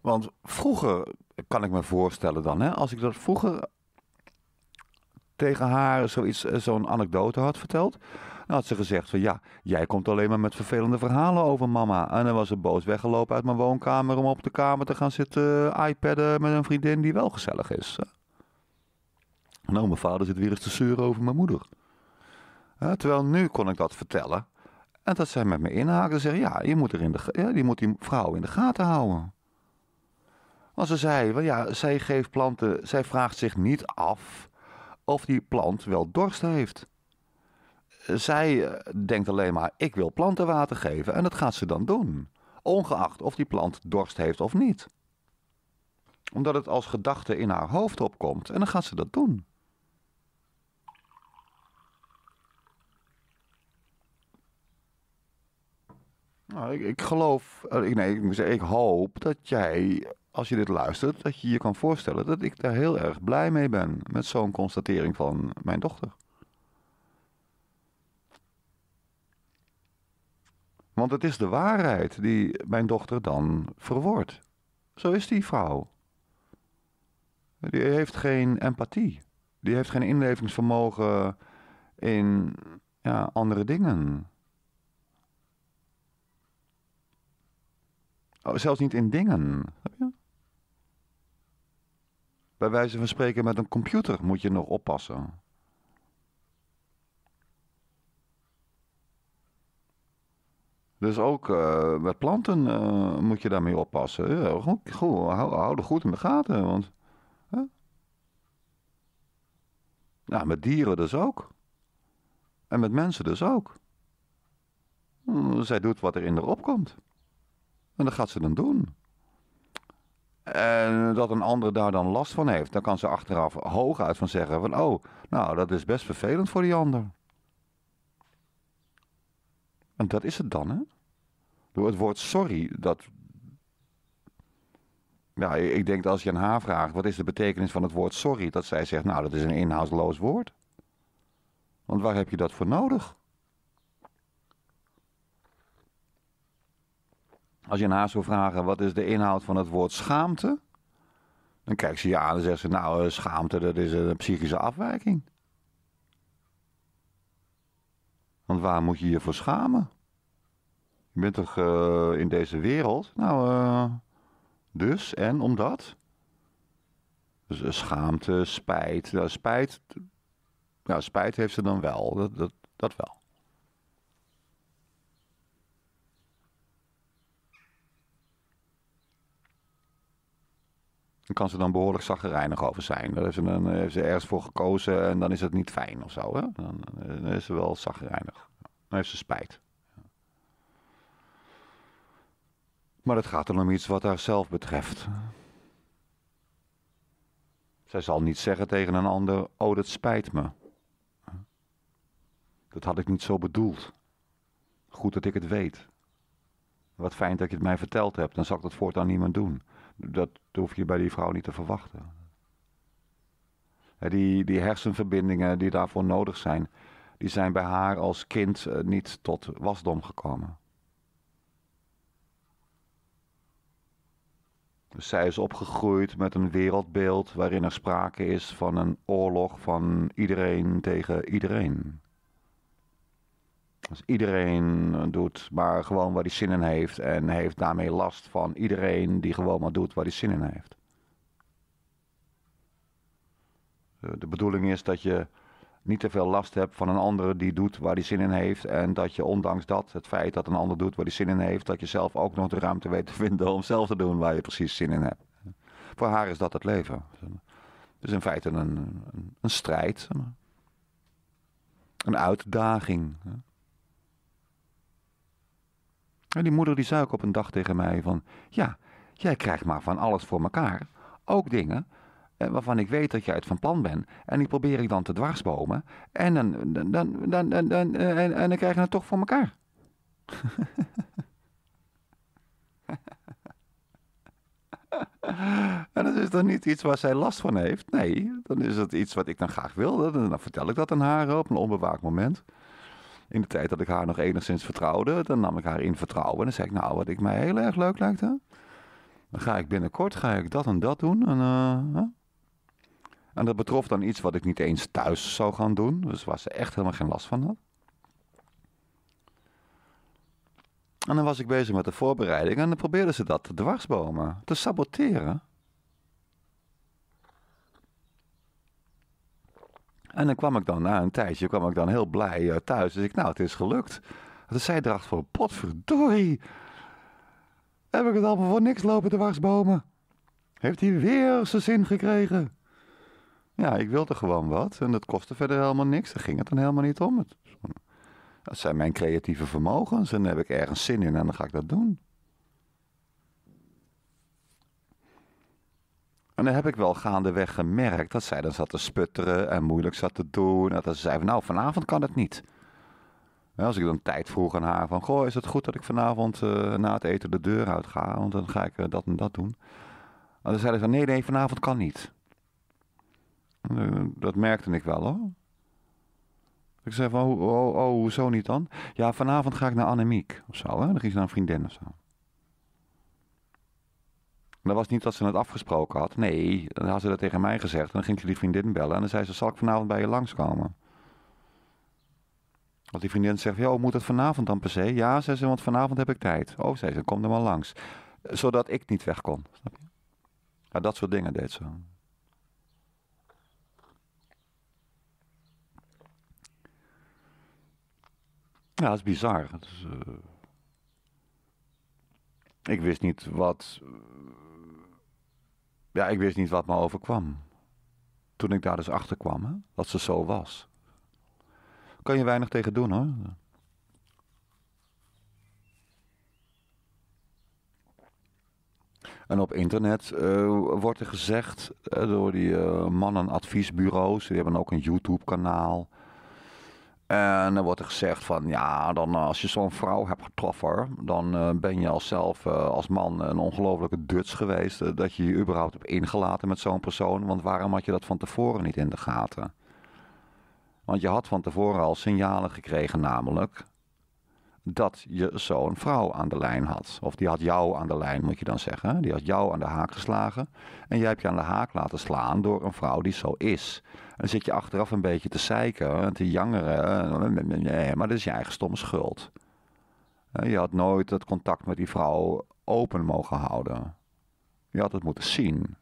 S1: Want vroeger, kan ik me voorstellen dan, hè, als ik dat vroeger tegen haar zoiets, eh, zo'n anekdote had verteld. Dan had ze gezegd van ja, jij komt alleen maar met vervelende verhalen over mama. En dan was ze boos weggelopen uit mijn woonkamer om op de kamer te gaan zitten eh, iPadden met een vriendin die wel gezellig is. Nou, mijn vader zit weer eens te zeuren over mijn moeder. terwijl nu kon ik dat vertellen. En dat zij met me inhaakte en ja, je moet, er in de, ja, die moet die vrouw in de gaten houden. Want ze zei, ja, zij geeft planten, zij vraagt zich niet af of die plant wel dorst heeft. Zij eh, denkt alleen maar, ik wil planten water geven en dat gaat ze dan doen. Ongeacht of die plant dorst heeft of niet. Omdat het als gedachte in haar hoofd opkomt en dan gaat ze dat doen. Nou, ik, ik geloof, eh, nee, ik, ik hoop dat jij als je dit luistert, dat je je kan voorstellen dat ik daar heel erg blij mee ben met zo'n constatering van mijn dochter. Want het is de waarheid die mijn dochter dan verwoordt. Zo is die vrouw. Die heeft geen empathie. Die heeft geen inlevingsvermogen in ja, andere dingen. Oh, zelfs niet in dingen. Heb je? bij wijze van spreken met een computer moet je nog oppassen. Dus ook eh, met planten eh, moet je daarmee oppassen. Ja, goed, goed, hou, er goed in de gaten. Want, hè? Nou, met dieren dus ook. En met mensen dus ook. Hm, zij doet wat er in haar opkomt. En dat gaat ze dan doen. En dat een ander daar dan last van heeft. Dan kan ze achteraf hooguit van zeggen van... oh, nou, dat is best vervelend voor die ander. En dat is het dan, hè? Door het woord sorry, dat... Ja, ik denk dat als je aan haar vraagt... wat is de betekenis van het woord sorry... dat zij zegt, nou, dat is een inhoudsloos woord. Want waar heb je dat voor nodig? Als je een haar zou vragen, wat is de inhoud van het woord schaamte? Dan kijkt ze je aan en zegt ze, nou, eh, schaamte, dat is een psychische afwijking. Want waar moet je je voor schamen? Je bent toch eh, in deze wereld? Nou, eh, dus en omdat? Dus schaamte, spijt. spijt, nou, spijt heeft ze dan wel, dat, dat, dat wel. Dan kan ze dan behoorlijk zaggerijnig over zijn. Daar heeft ze, dan, eh, heeft ze ergens voor gekozen en dan is het niet fijn of zo. Hè? Dan, eh, is ze wel zaggerijnig. Dan heeft ze spijt. Maar het gaat dan om iets wat haarzelf betreft. Zij zal niet zeggen tegen een ander: Oh, dat spijt me. Dat had ik niet zo bedoeld. Goed dat ik het weet. Wat fijn dat je het mij verteld hebt, dan zal ik dat voortaan niet meer doen. Dat dat hoef je bij die vrouw niet te verwachten. Die, die hersenverbindingen die daarvoor nodig zijn, die zijn bij haar als kind eh, niet tot wasdom gekomen. Dus zij is opgegroeid met een wereldbeeld waarin er sprake is van een oorlog van iedereen tegen iedereen als iedereen eh, doet maar gewoon waar hij zin in heeft. En heeft daarmee last van iedereen die gewoon maar doet waar hij zin in heeft. Eh, de bedoeling is dat je niet te veel last hebt van een andere die doet waar hij zin in heeft. En dat je ondanks dat, het feit dat een ander doet waar hij zin in heeft, dat je zelf ook nog de ruimte weet te vinden om zelf te doen waar je precies zin in hebt. Voor haar is dat het leven. Dus in feite een, een, een strijd, een uitdaging. En die moeder die zei ook op een dag tegen mij van... Ja, jij krijgt maar van alles voor elkaar. Ook dingen eh, waarvan ik weet dat jij het van plan bent. En die probeer ik dan te dwarsbomen. En dan, dan, dan, dan, dan, eh, en, en dan krijg je het toch voor elkaar. En dat is dan niet iets waar zij last van heeft. Nee, dan is het iets wat ik dan graag wil. Dan vertel ik dat aan haar op een onbewaakt moment in de tijd dat ik haar nog enigszins vertrouwde, dan nam ik haar in vertrouwen. En zei ik, nou, wat ik mij heel erg leuk lijkt, Dan ga ik binnenkort ga ik dat en dat doen. Eh, en, dat betrof dan iets wat ik niet eens thuis zou gaan doen. Dus waar ze echt helemaal geen last van had. En dan was ik bezig met de voorbereiding en dan probeerden ze dat te dwarsbomen, te saboteren. En dan kwam ik dan na een tijdje kwam ik dan heel blij eh, thuis. Dus ik, nou, het is gelukt. Dat zij dacht voor potverdorie. Heb ik het allemaal voor niks lopen te warsbomen Heeft hij weer zijn zin gekregen? Ja, ik wilde gewoon wat. En dat kostte verder helemaal niks. Daar ging het dan helemaal niet om. dat zijn mijn creatieve vermogens. En daar heb ik ergens zin in en dan ga ik dat doen. En dan heb ik wel gaandeweg gemerkt dat zij dan zat te sputteren en moeilijk zat te doen. dat ze zei nou, vanavond kan het niet. als ik dan tijd vroeg aan haar van, goh, is het goed dat ik vanavond eh, na het eten de deur uit ga? Want dan ga ik eh, dat en dat doen. En dan zei ze van, nee, nee, vanavond kan niet. Eh, dat merkte ik wel hoor. Ik zei van, oh, oh, oh, hoezo niet dan? Ja, vanavond ga ik naar Annemiek of zo. Hè? Dan ging ze naar een vriendin of zo. Maar dat was niet dat ze het afgesproken had. Nee, dan had ze dat tegen mij gezegd. En dan ging ze die vriendin bellen. En dan zei ze, zal ik vanavond bij je langskomen? Want die vriendin zegt, Oh, moet het vanavond dan per se? Ja, zei ze, want vanavond heb ik tijd. Oh, zei ze, kom er maar langs. Zodat ik niet weg kon. Snap je? Ja, dat soort dingen deed ze. Ja, dat is bizar. is, eh, Ik wist niet wat ja, ik wist niet wat me overkwam. Toen ik daar dus achter kwam, dat ze zo was. Kan je weinig tegen doen hoor. En op internet eh, wordt er gezegd eh, door die uh, mannen adviesbureaus, die hebben ook een YouTube kanaal. En dan wordt er gezegd van ja, dan eh, als je zo'n vrouw hebt getroffen, dan eh, ben je als zelf eh, als man een ongelofelijke duts geweest dat je je überhaupt hebt ingelaten met zo'n persoon. Want waarom had je dat van tevoren niet in de gaten? Want je had van tevoren al signalen gekregen namelijk dat je zo'n vrouw aan de lijn had. Of die had jou aan de lijn, moet je dan zeggen. Die had jou aan de haak geslagen. En jij hebt je aan de haak laten slaan door een vrouw die zo is. En dan zit je achteraf een beetje te zeiken en te jangeren. Nee, maar dat is je eigen stomme schuld. Je had nooit het contact met die vrouw open mogen houden. Je had het moeten zien.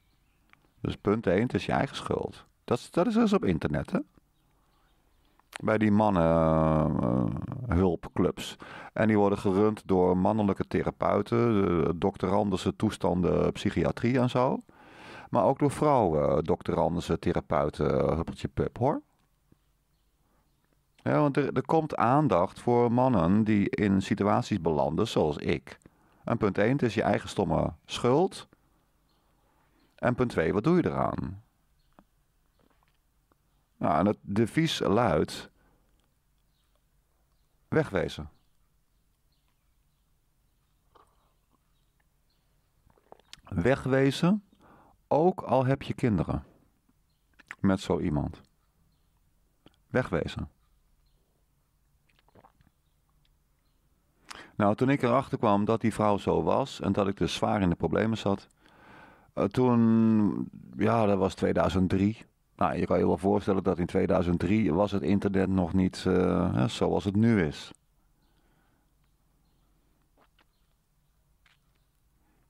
S1: Dus punt 1, het is je eigen schuld. Dat, dat is dus op internet, hè? bij die mannenhulpclubs. Eh, eh, uh, en die worden gerund door mannelijke therapeuten, eh, doctoranderse toestanden, psychiatrie en zo. Maar ook door vrouwen, doctoranderse therapeuten, huppeltje pup hoor. Ja, want er, er komt aandacht voor mannen die in situaties belanden zoals ik. En punt 1, het is je eigen stomme schuld. En punt 2, wat doe je eraan? Nou, en het devies luidt: wegwezen. Wegwezen, ook al heb je kinderen met zo iemand. Wegwezen. Nou, toen ik erachter kwam dat die vrouw zo was en dat ik dus zwaar in de problemen zat, eh, toen, ja, dat was 2003 nou, je kan je wel voorstellen dat in 2003 was het internet nog niet uh, zoals het nu is.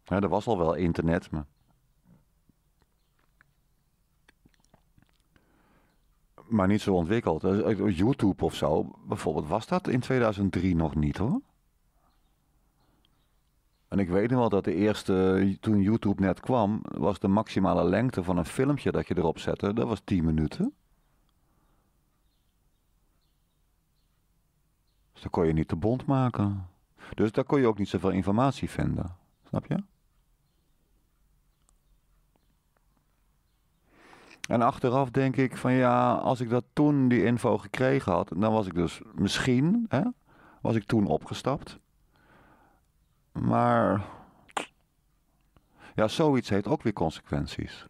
S1: Ja, er was al wel internet, maar... maar niet zo ontwikkeld. Eh, eh, YouTube of zo, bijvoorbeeld, was dat in 2003 nog niet hoor. En ik weet nog wel dat de eerste, toen YouTube net kwam, was de maximale lengte van een filmpje dat je erop zette, dat was 10 minuten. Dus dan kon je niet te bond maken. Dus daar kon je ook niet zoveel informatie vinden. Snap je? En achteraf denk ik van ja, als ik dat toen die info gekregen had, dan was ik dus misschien, hè, was ik toen opgestapt. Maar ja, zoiets heeft ook weer consequenties.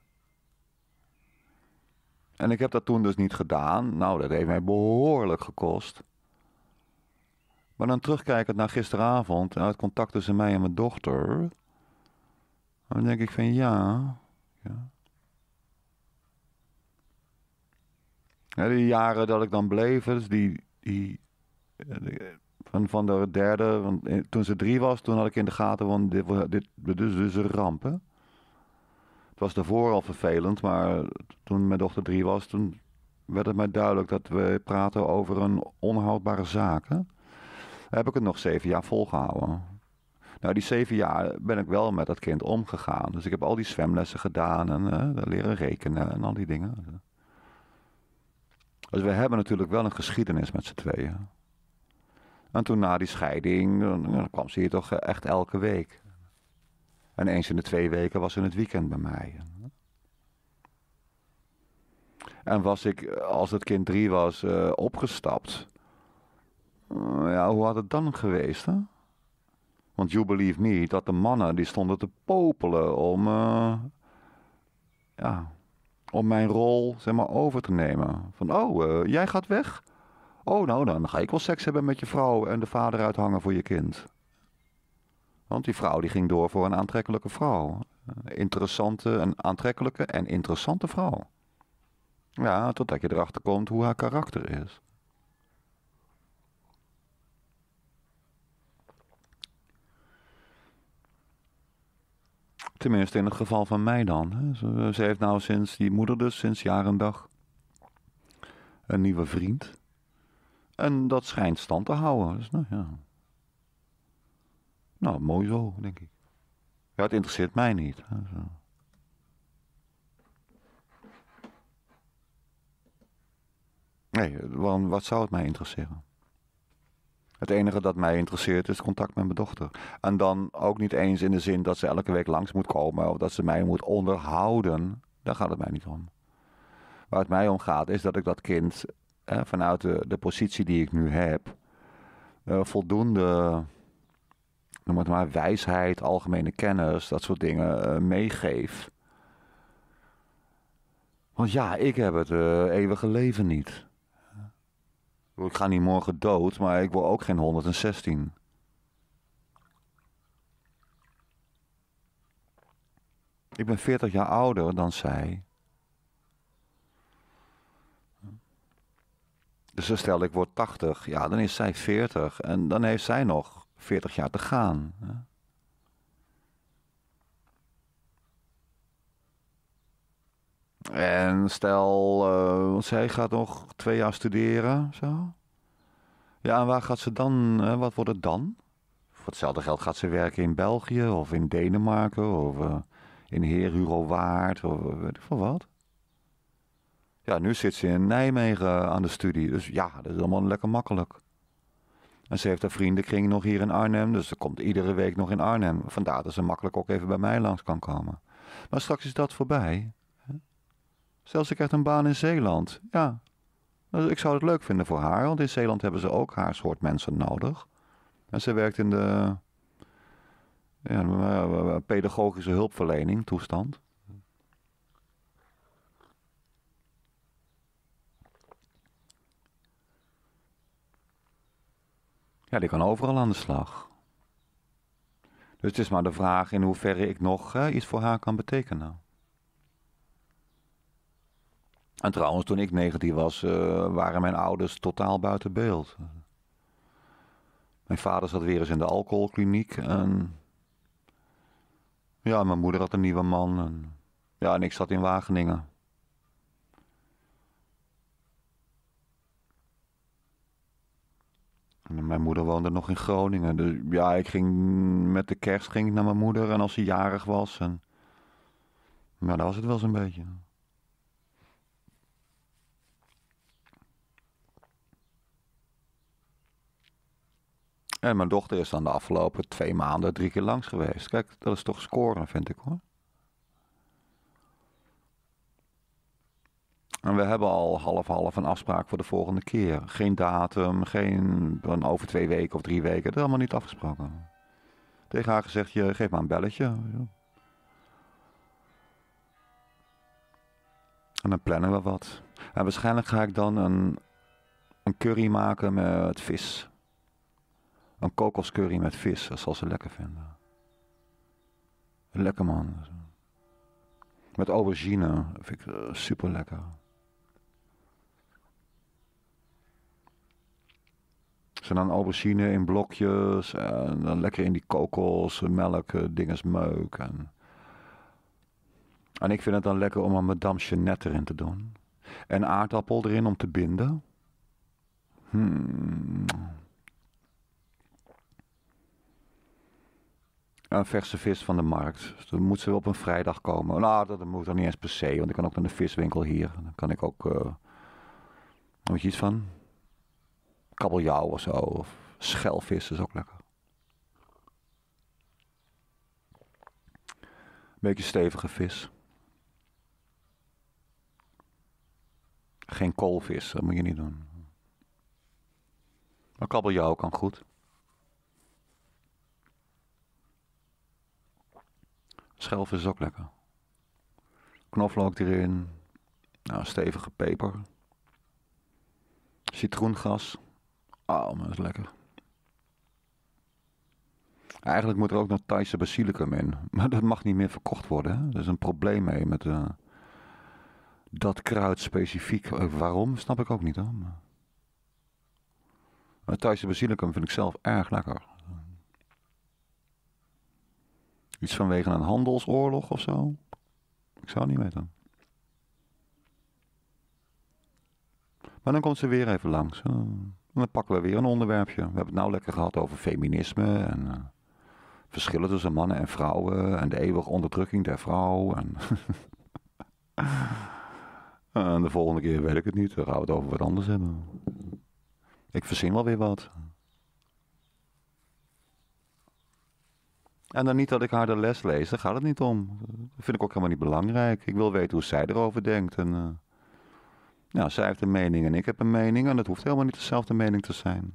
S1: En ik heb dat toen dus niet gedaan. Nou, dat heeft mij behoorlijk gekost. Maar dan terugkijkend naar gisteravond en nou, het contact tussen mij en mijn dochter. Dan denk ik van ja. ja. die jaren dat ik dan bleef, dus die, die eh, en van de derde, want eh, toen ze drie was, toen had ik in de gaten want dit, dit, is dus een ramp. Hè? Het was daarvoor al vervelend, maar toen mijn dochter drie was, toen werd het mij duidelijk dat we praten over een onhoudbare zaken. Heb ik het nog zeven jaar volgehouden. Nou, die zeven jaar ben ik wel met dat kind omgegaan. Dus ik heb al die zwemlessen gedaan en uh, leren rekenen en al die dingen. Dus we hebben natuurlijk wel een geschiedenis met z'n tweeën. En toen na die scheiding, dan, kwam ze hier toch eh, echt elke week. En eens in de twee weken was ze in het weekend bij mij. En was ik, eh, als het kind drie was, eh, opgestapt. ja, hoe had het dan geweest? Hè? Want you believe me, dat de mannen die stonden te popelen om, ja, om mijn rol zeg maar, over te nemen. Van, oh, jij gaat weg? Oh, nou, dan ga ik wel seks hebben met je vrouw en de vader uithangen voor je kind. Want die vrouw die ging door voor een aantrekkelijke vrouw. Eh, interessante, een aantrekkelijke en interessante vrouw. Ja, totdat je erachter komt hoe haar karakter is. Tenminste, in het geval van mij dan. Ze, heeft nou sinds die moeder dus sinds jaar en dag een nieuwe vriend. En dat schijnt stand te houden. Dus nou, ja. nou, mooi zo, denk ik. Ja, het interesseert mij niet. zo. Nee, wat zou het mij interesseren? Het enige dat mij interesseert is contact met mijn dochter. En dan ook niet eens in de zin dat ze elke week langs moet komen of dat ze mij moet onderhouden. Daar gaat het mij niet om. Waar het mij om gaat is dat ik dat kind vanuit de, de positie die ik nu heb, eh, voldoende noem het maar, wijsheid, algemene kennis, dat soort dingen eh, meegeef. Want ja, ik heb het uh, eeuwige leven niet. Ik ga niet morgen dood, maar ik wil ook geen 116. Ik ben 40 jaar ouder dan zij. Dus stel ik word 80, ja, dan is zij 40 en dan heeft zij nog 40 jaar te gaan. En stel, eh, zij gaat nog twee jaar studeren, zo. Ja, en waar gaat ze dan, wat wordt het dan? Voor hetzelfde geld gaat ze werken in België of in Denemarken of eh, in Heer Hugo Waard of eh, weet ik veel wat. Ja, nu zit ze in Nijmegen aan de studie. Dus ja, dat is allemaal lekker makkelijk. En ze heeft haar vriendenkring nog hier in Arnhem. Dus ze komt iedere week nog in Arnhem. Vandaar dat ze makkelijk ook even bij mij langs kan komen. Maar straks is dat voorbij. Zelfs ze krijgt een baan in Zeeland. Ja. Dus ik zou het leuk vinden voor haar, want in Zeeland hebben ze ook haar soort mensen nodig. En ze werkt in de ja, eh, eh, pedagogische hulpverlening toestand. Ja, die kan overal aan de slag. Dus het is maar de vraag in hoeverre ik nog eh, iets voor haar kan betekenen. En trouwens, toen ik 19 was, eh, waren mijn ouders totaal buiten beeld. Mijn vader zat weer eens in de alcoholkliniek en. Ja, mijn moeder had een nieuwe man. En... Ja, en ik zat in Wageningen. Mijn moeder woonde nog in Groningen. Dus ja, ik ging met de kerst ging ik naar mijn moeder. En als ze jarig was. En... Nou, dat was het wel zo'n beetje. En mijn dochter is dan de afgelopen twee maanden drie keer langs geweest. Kijk, dat is toch scoren, vind ik hoor. En we hebben al half-half een afspraak voor de volgende keer. Geen datum, geen dan over twee weken of drie weken. Dat is allemaal niet afgesproken. Tegen haar gezegd, je, geef maar een belletje. En dan plannen we wat. En waarschijnlijk ga ik dan een, een curry maken met vis. Een kokoscurry met vis, dat ze lekker vinden. Lekker man. Met aubergine, vind ik eh, super lekker. Zijn dan aubergine in blokjes. En dan lekker in die kokos, melk, eh, dinges En, en ik vind het dan lekker om een Madame Jeannette erin te doen. En aardappel erin om te binden. Hmm. Een verse vis van de markt. Dus dan moet ze op een vrijdag komen. Nou, dat moet dan niet eens per se. Want ik kan ook naar de viswinkel hier. Dan kan ik ook... Uh, moet je iets van? kabeljauw of zo. Of schelvis is ook lekker. Beetje stevige vis. Geen koolvis, dat moet je niet doen. Maar kabeljauw kan goed. Schelvis is ook lekker. Knoflook erin. Nou, stevige peper. citroengas. Oh, maar dat is lekker. Eigenlijk moet er ook nog Thaise basilicum in. Maar dat mag niet meer verkocht worden. Er is een probleem mee met eh, dat kruid specifiek. Eh, waarom, snap ik ook niet. Hoor. Maar Thaise basilicum vind ik zelf erg lekker. Iets vanwege een handelsoorlog of zo? Ik zou niet weten. Maar dan komt ze weer even langs. En dan pakken we weer een onderwerpje. We hebben het nou lekker gehad over feminisme en eh, verschillen tussen mannen en vrouwen en de eeuwige onderdrukking der vrouw. En, en de volgende keer weet ik het niet, dan gaan we het over wat anders hebben. Ik verzin wel weer wat. En dan niet dat ik haar de les lees, daar gaat het niet om. Dat vind ik ook helemaal niet belangrijk. Ik wil weten hoe zij erover denkt. En, eh, nou, zij heeft een mening en ik heb een mening. En dat hoeft helemaal niet dezelfde mening te zijn.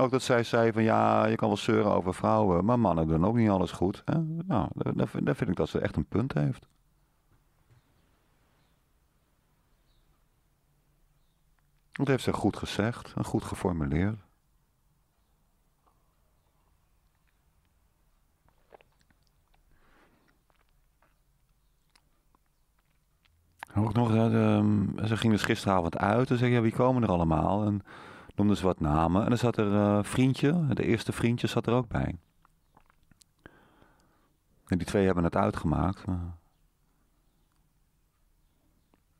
S1: Ook dat zij zei van ja, je kan wel zeuren over vrouwen, maar mannen doen ook niet alles goed. Hè? Nou, daar vind ik dat ze echt een punt heeft. Dat heeft ze goed gezegd en goed geformuleerd. Ook nog, eh, ehm, ze gingen dus gisteravond uit en zei, ja, wie komen er allemaal? En noemden ze wat namen. En er zat er uh, vriendje, de eerste vriendje zat er ook bij. En die twee hebben het uitgemaakt. Eh.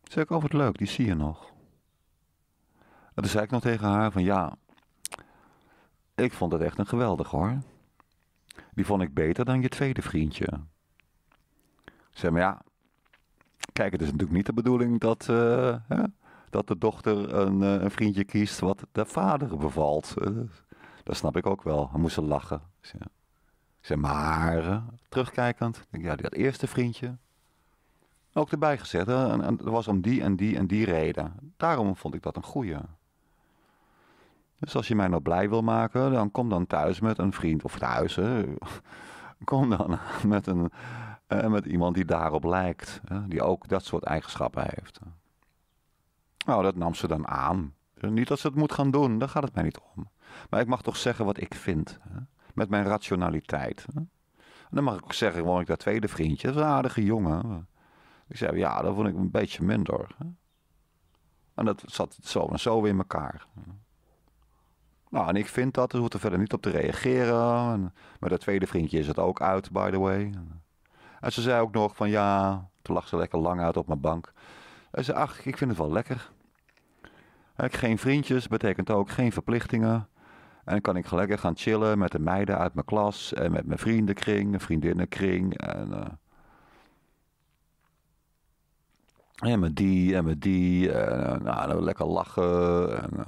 S1: Zeg ik, oh wat leuk, die zie je nog. En toen zei ik nog tegen haar van, ja, ik vond het echt een geweldig hoor. Die vond ik beter dan je tweede vriendje. zei maar ja, Kijk, het is natuurlijk niet de bedoeling dat, eh, dat de dochter een, eh, een, vriendje kiest wat de vader bevalt. Eh, dat snap ik ook wel. Hij moest ze lachen. Ze, maar terugkijkend, denk, ja, dat eerste vriendje. Ook erbij gezet, en, dat was om die en die en die reden. Daarom vond ik dat een goeie. Dus als je mij nou blij wil maken, dan kom dan thuis met een vriend, of thuis, hè, kom dan met een, uh, met iemand die daarop lijkt, die ook dat soort eigenschappen heeft. Nou, dat nam ze dan aan. Eh, niet dat ze het moet gaan doen, daar gaat het mij niet om. Maar ik mag toch zeggen wat ik vind, met mijn rationaliteit. En dan mag ik zeggen, woon ik dat tweede vriendje, dat is een aardige jongen. Ik zei, ja, dat vond ik een beetje minder. En dat zat zo en zo weer in elkaar. Nou, en ik vind dat, dus we hoeven verder niet op te reageren. En met dat tweede vriendje is het ook uit, by the way. En ze zei ook nog van ja, toen lag ze lekker lang uit op mijn bank. En ze zei, ach, ik vind het wel lekker. Heb ik geen vriendjes, betekent ook geen verplichtingen. En dan kan ik lekker gaan chillen met de meiden uit mijn klas en met mijn vriendenkring, vriendinnenkring. En, uh, en met die en met die. En, eh, nou, lekker lachen. En, eh,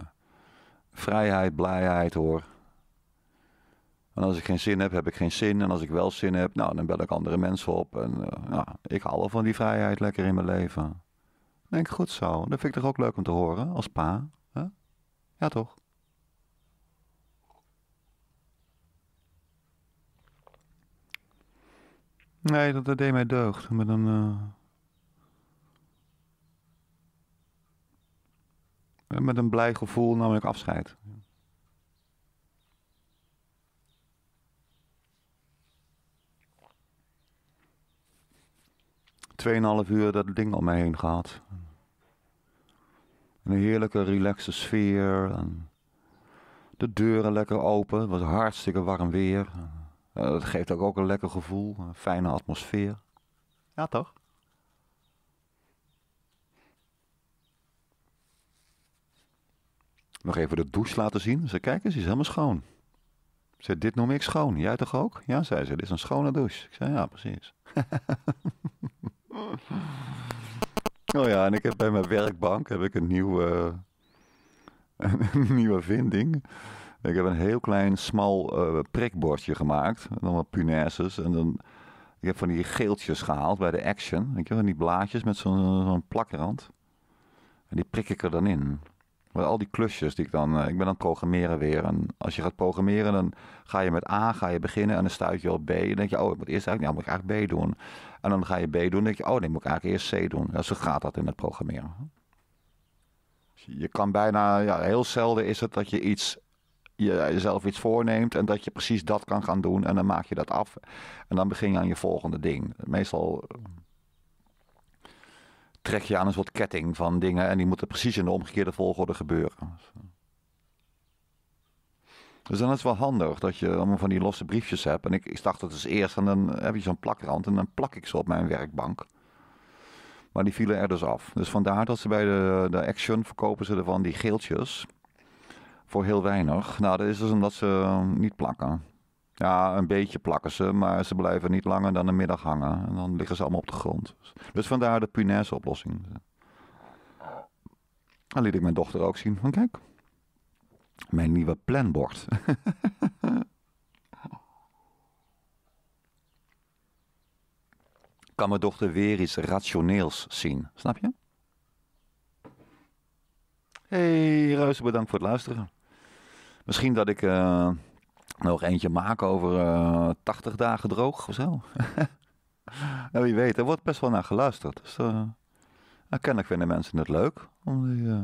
S1: vrijheid, blijheid hoor. En als ik geen zin heb, heb ik geen zin. En als ik wel zin heb, nou, dan bel ik andere mensen op. En eh, ja, ik hou wel van die vrijheid lekker in mijn leven. denk goed zo. Dat vind ik toch ook leuk om te horen, als pa. Hè? Ja, toch? Nee, dat, deed mij deugd. Met een eh, met een blij gevoel nam ik afscheid. 2,5 uur dat ding om mij heen gehad. Een heerlijke, relaxe sfeer. En de deuren lekker open. Het was hartstikke warm weer. Dat geeft ook, ook een lekker gevoel. Een fijne atmosfeer. Ja, toch? Nog even de douche laten zien. Ze kijk eens, is helemaal schoon. Ze dit noem ik schoon. Jij toch ook? Ja, zei ze. Dit is een schone douche. Ik zei ja, precies. Oh ja, en ik heb bij mijn werkbank heb ik een nieuwe, een nieuwe vinding. Ik heb een heel klein, smal uh, prikbordje gemaakt. En dan wat punaises. En dan, ik heb van die geeltjes gehaald bij de Action. Weet je wel, die blaadjes met zo'n zo plakrand. En die prik ik er dan in met al die klusjes die ik dan... Eh, ik ben aan het programmeren weer. En als je gaat programmeren, dan ga je met A ga je beginnen en dan stuit je op B. Dan denk je, oh, ik moet eerst eigenlijk, nou, moet ik eigenlijk B doen. En dan ga je B doen, dan denk je, oh, dan moet ik eigenlijk eerst C doen. Ja, zo gaat dat in het programmeren. Je kan bijna, ja, heel zelden is het dat je iets je, jezelf iets voorneemt en dat je precies dat kan gaan doen en dan maak je dat af en dan begin je aan je volgende ding. Meestal trek je aan een soort ketting van dingen en die moeten precies in de omgekeerde volgorde gebeuren. Dus dan is het wel handig dat je allemaal van die losse briefjes hebt. En ik, ik dacht dat dus eerst en dan heb je zo'n plakrand en dan plak ik ze op mijn werkbank. Maar die vielen er dus af. Dus vandaar dat ze bij de, de Action verkopen ze ervan die geeltjes. Voor heel weinig. Nou, dat is dus omdat ze niet plakken. Ja, een beetje plakken ze, maar ze blijven niet langer dan een middag hangen. En dan liggen ze allemaal op de grond. Dus vandaar de punaise-oplossing. Dan liet ik mijn dochter ook zien van kijk, mijn nieuwe planbord. kan mijn dochter weer iets rationeels zien, snap je? Hey, ruizen bedankt voor het luisteren. Misschien dat ik... Eh, nog eentje maken over uh, eh, 80 dagen droog of zo. nou, wie weet, er wordt best wel naar geluisterd. Dus uh, nou, kennelijk vinden mensen het leuk om die, eh,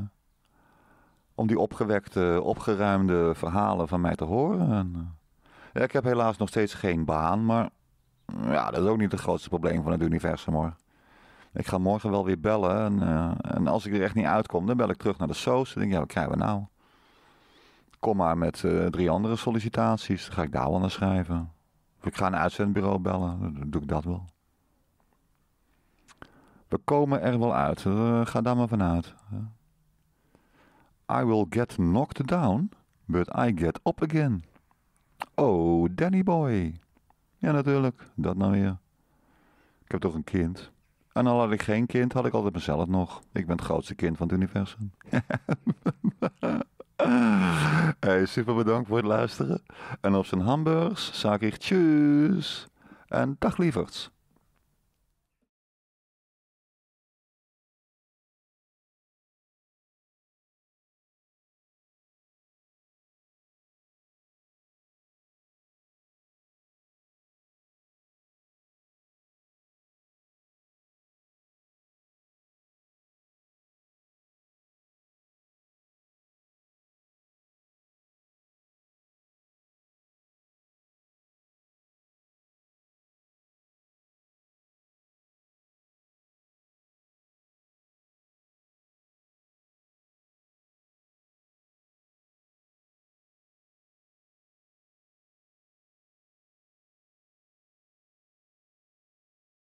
S1: om die opgewekte, opgeruimde verhalen van mij te horen. En, ja, ik heb helaas nog steeds geen baan, maar mm, ja, dat is ook niet het grootste probleem van het universum hoor. Ik ga morgen wel weer bellen en, en als ik er echt niet uitkom, dan bel ik terug naar de SOS. En denk ik, wat krijgen we nou? kom maar met eh, drie andere sollicitaties. ga ik daar wel naar schrijven. Of ik ga een uitzendbureau bellen. Dan doe ik dat wel. We komen er wel uit. Eh, ga daar maar vanuit. I will get knocked down, but I get up again. Oh, Danny boy. Ja, natuurlijk. Dat nou weer. Ik heb toch een kind. En al had ik geen kind, had ik altijd mezelf nog. Ik ben het grootste kind van het universum. Hey, super bedankt voor het luisteren. En op zijn hamburgers zag ik tjus. En dag lieverds.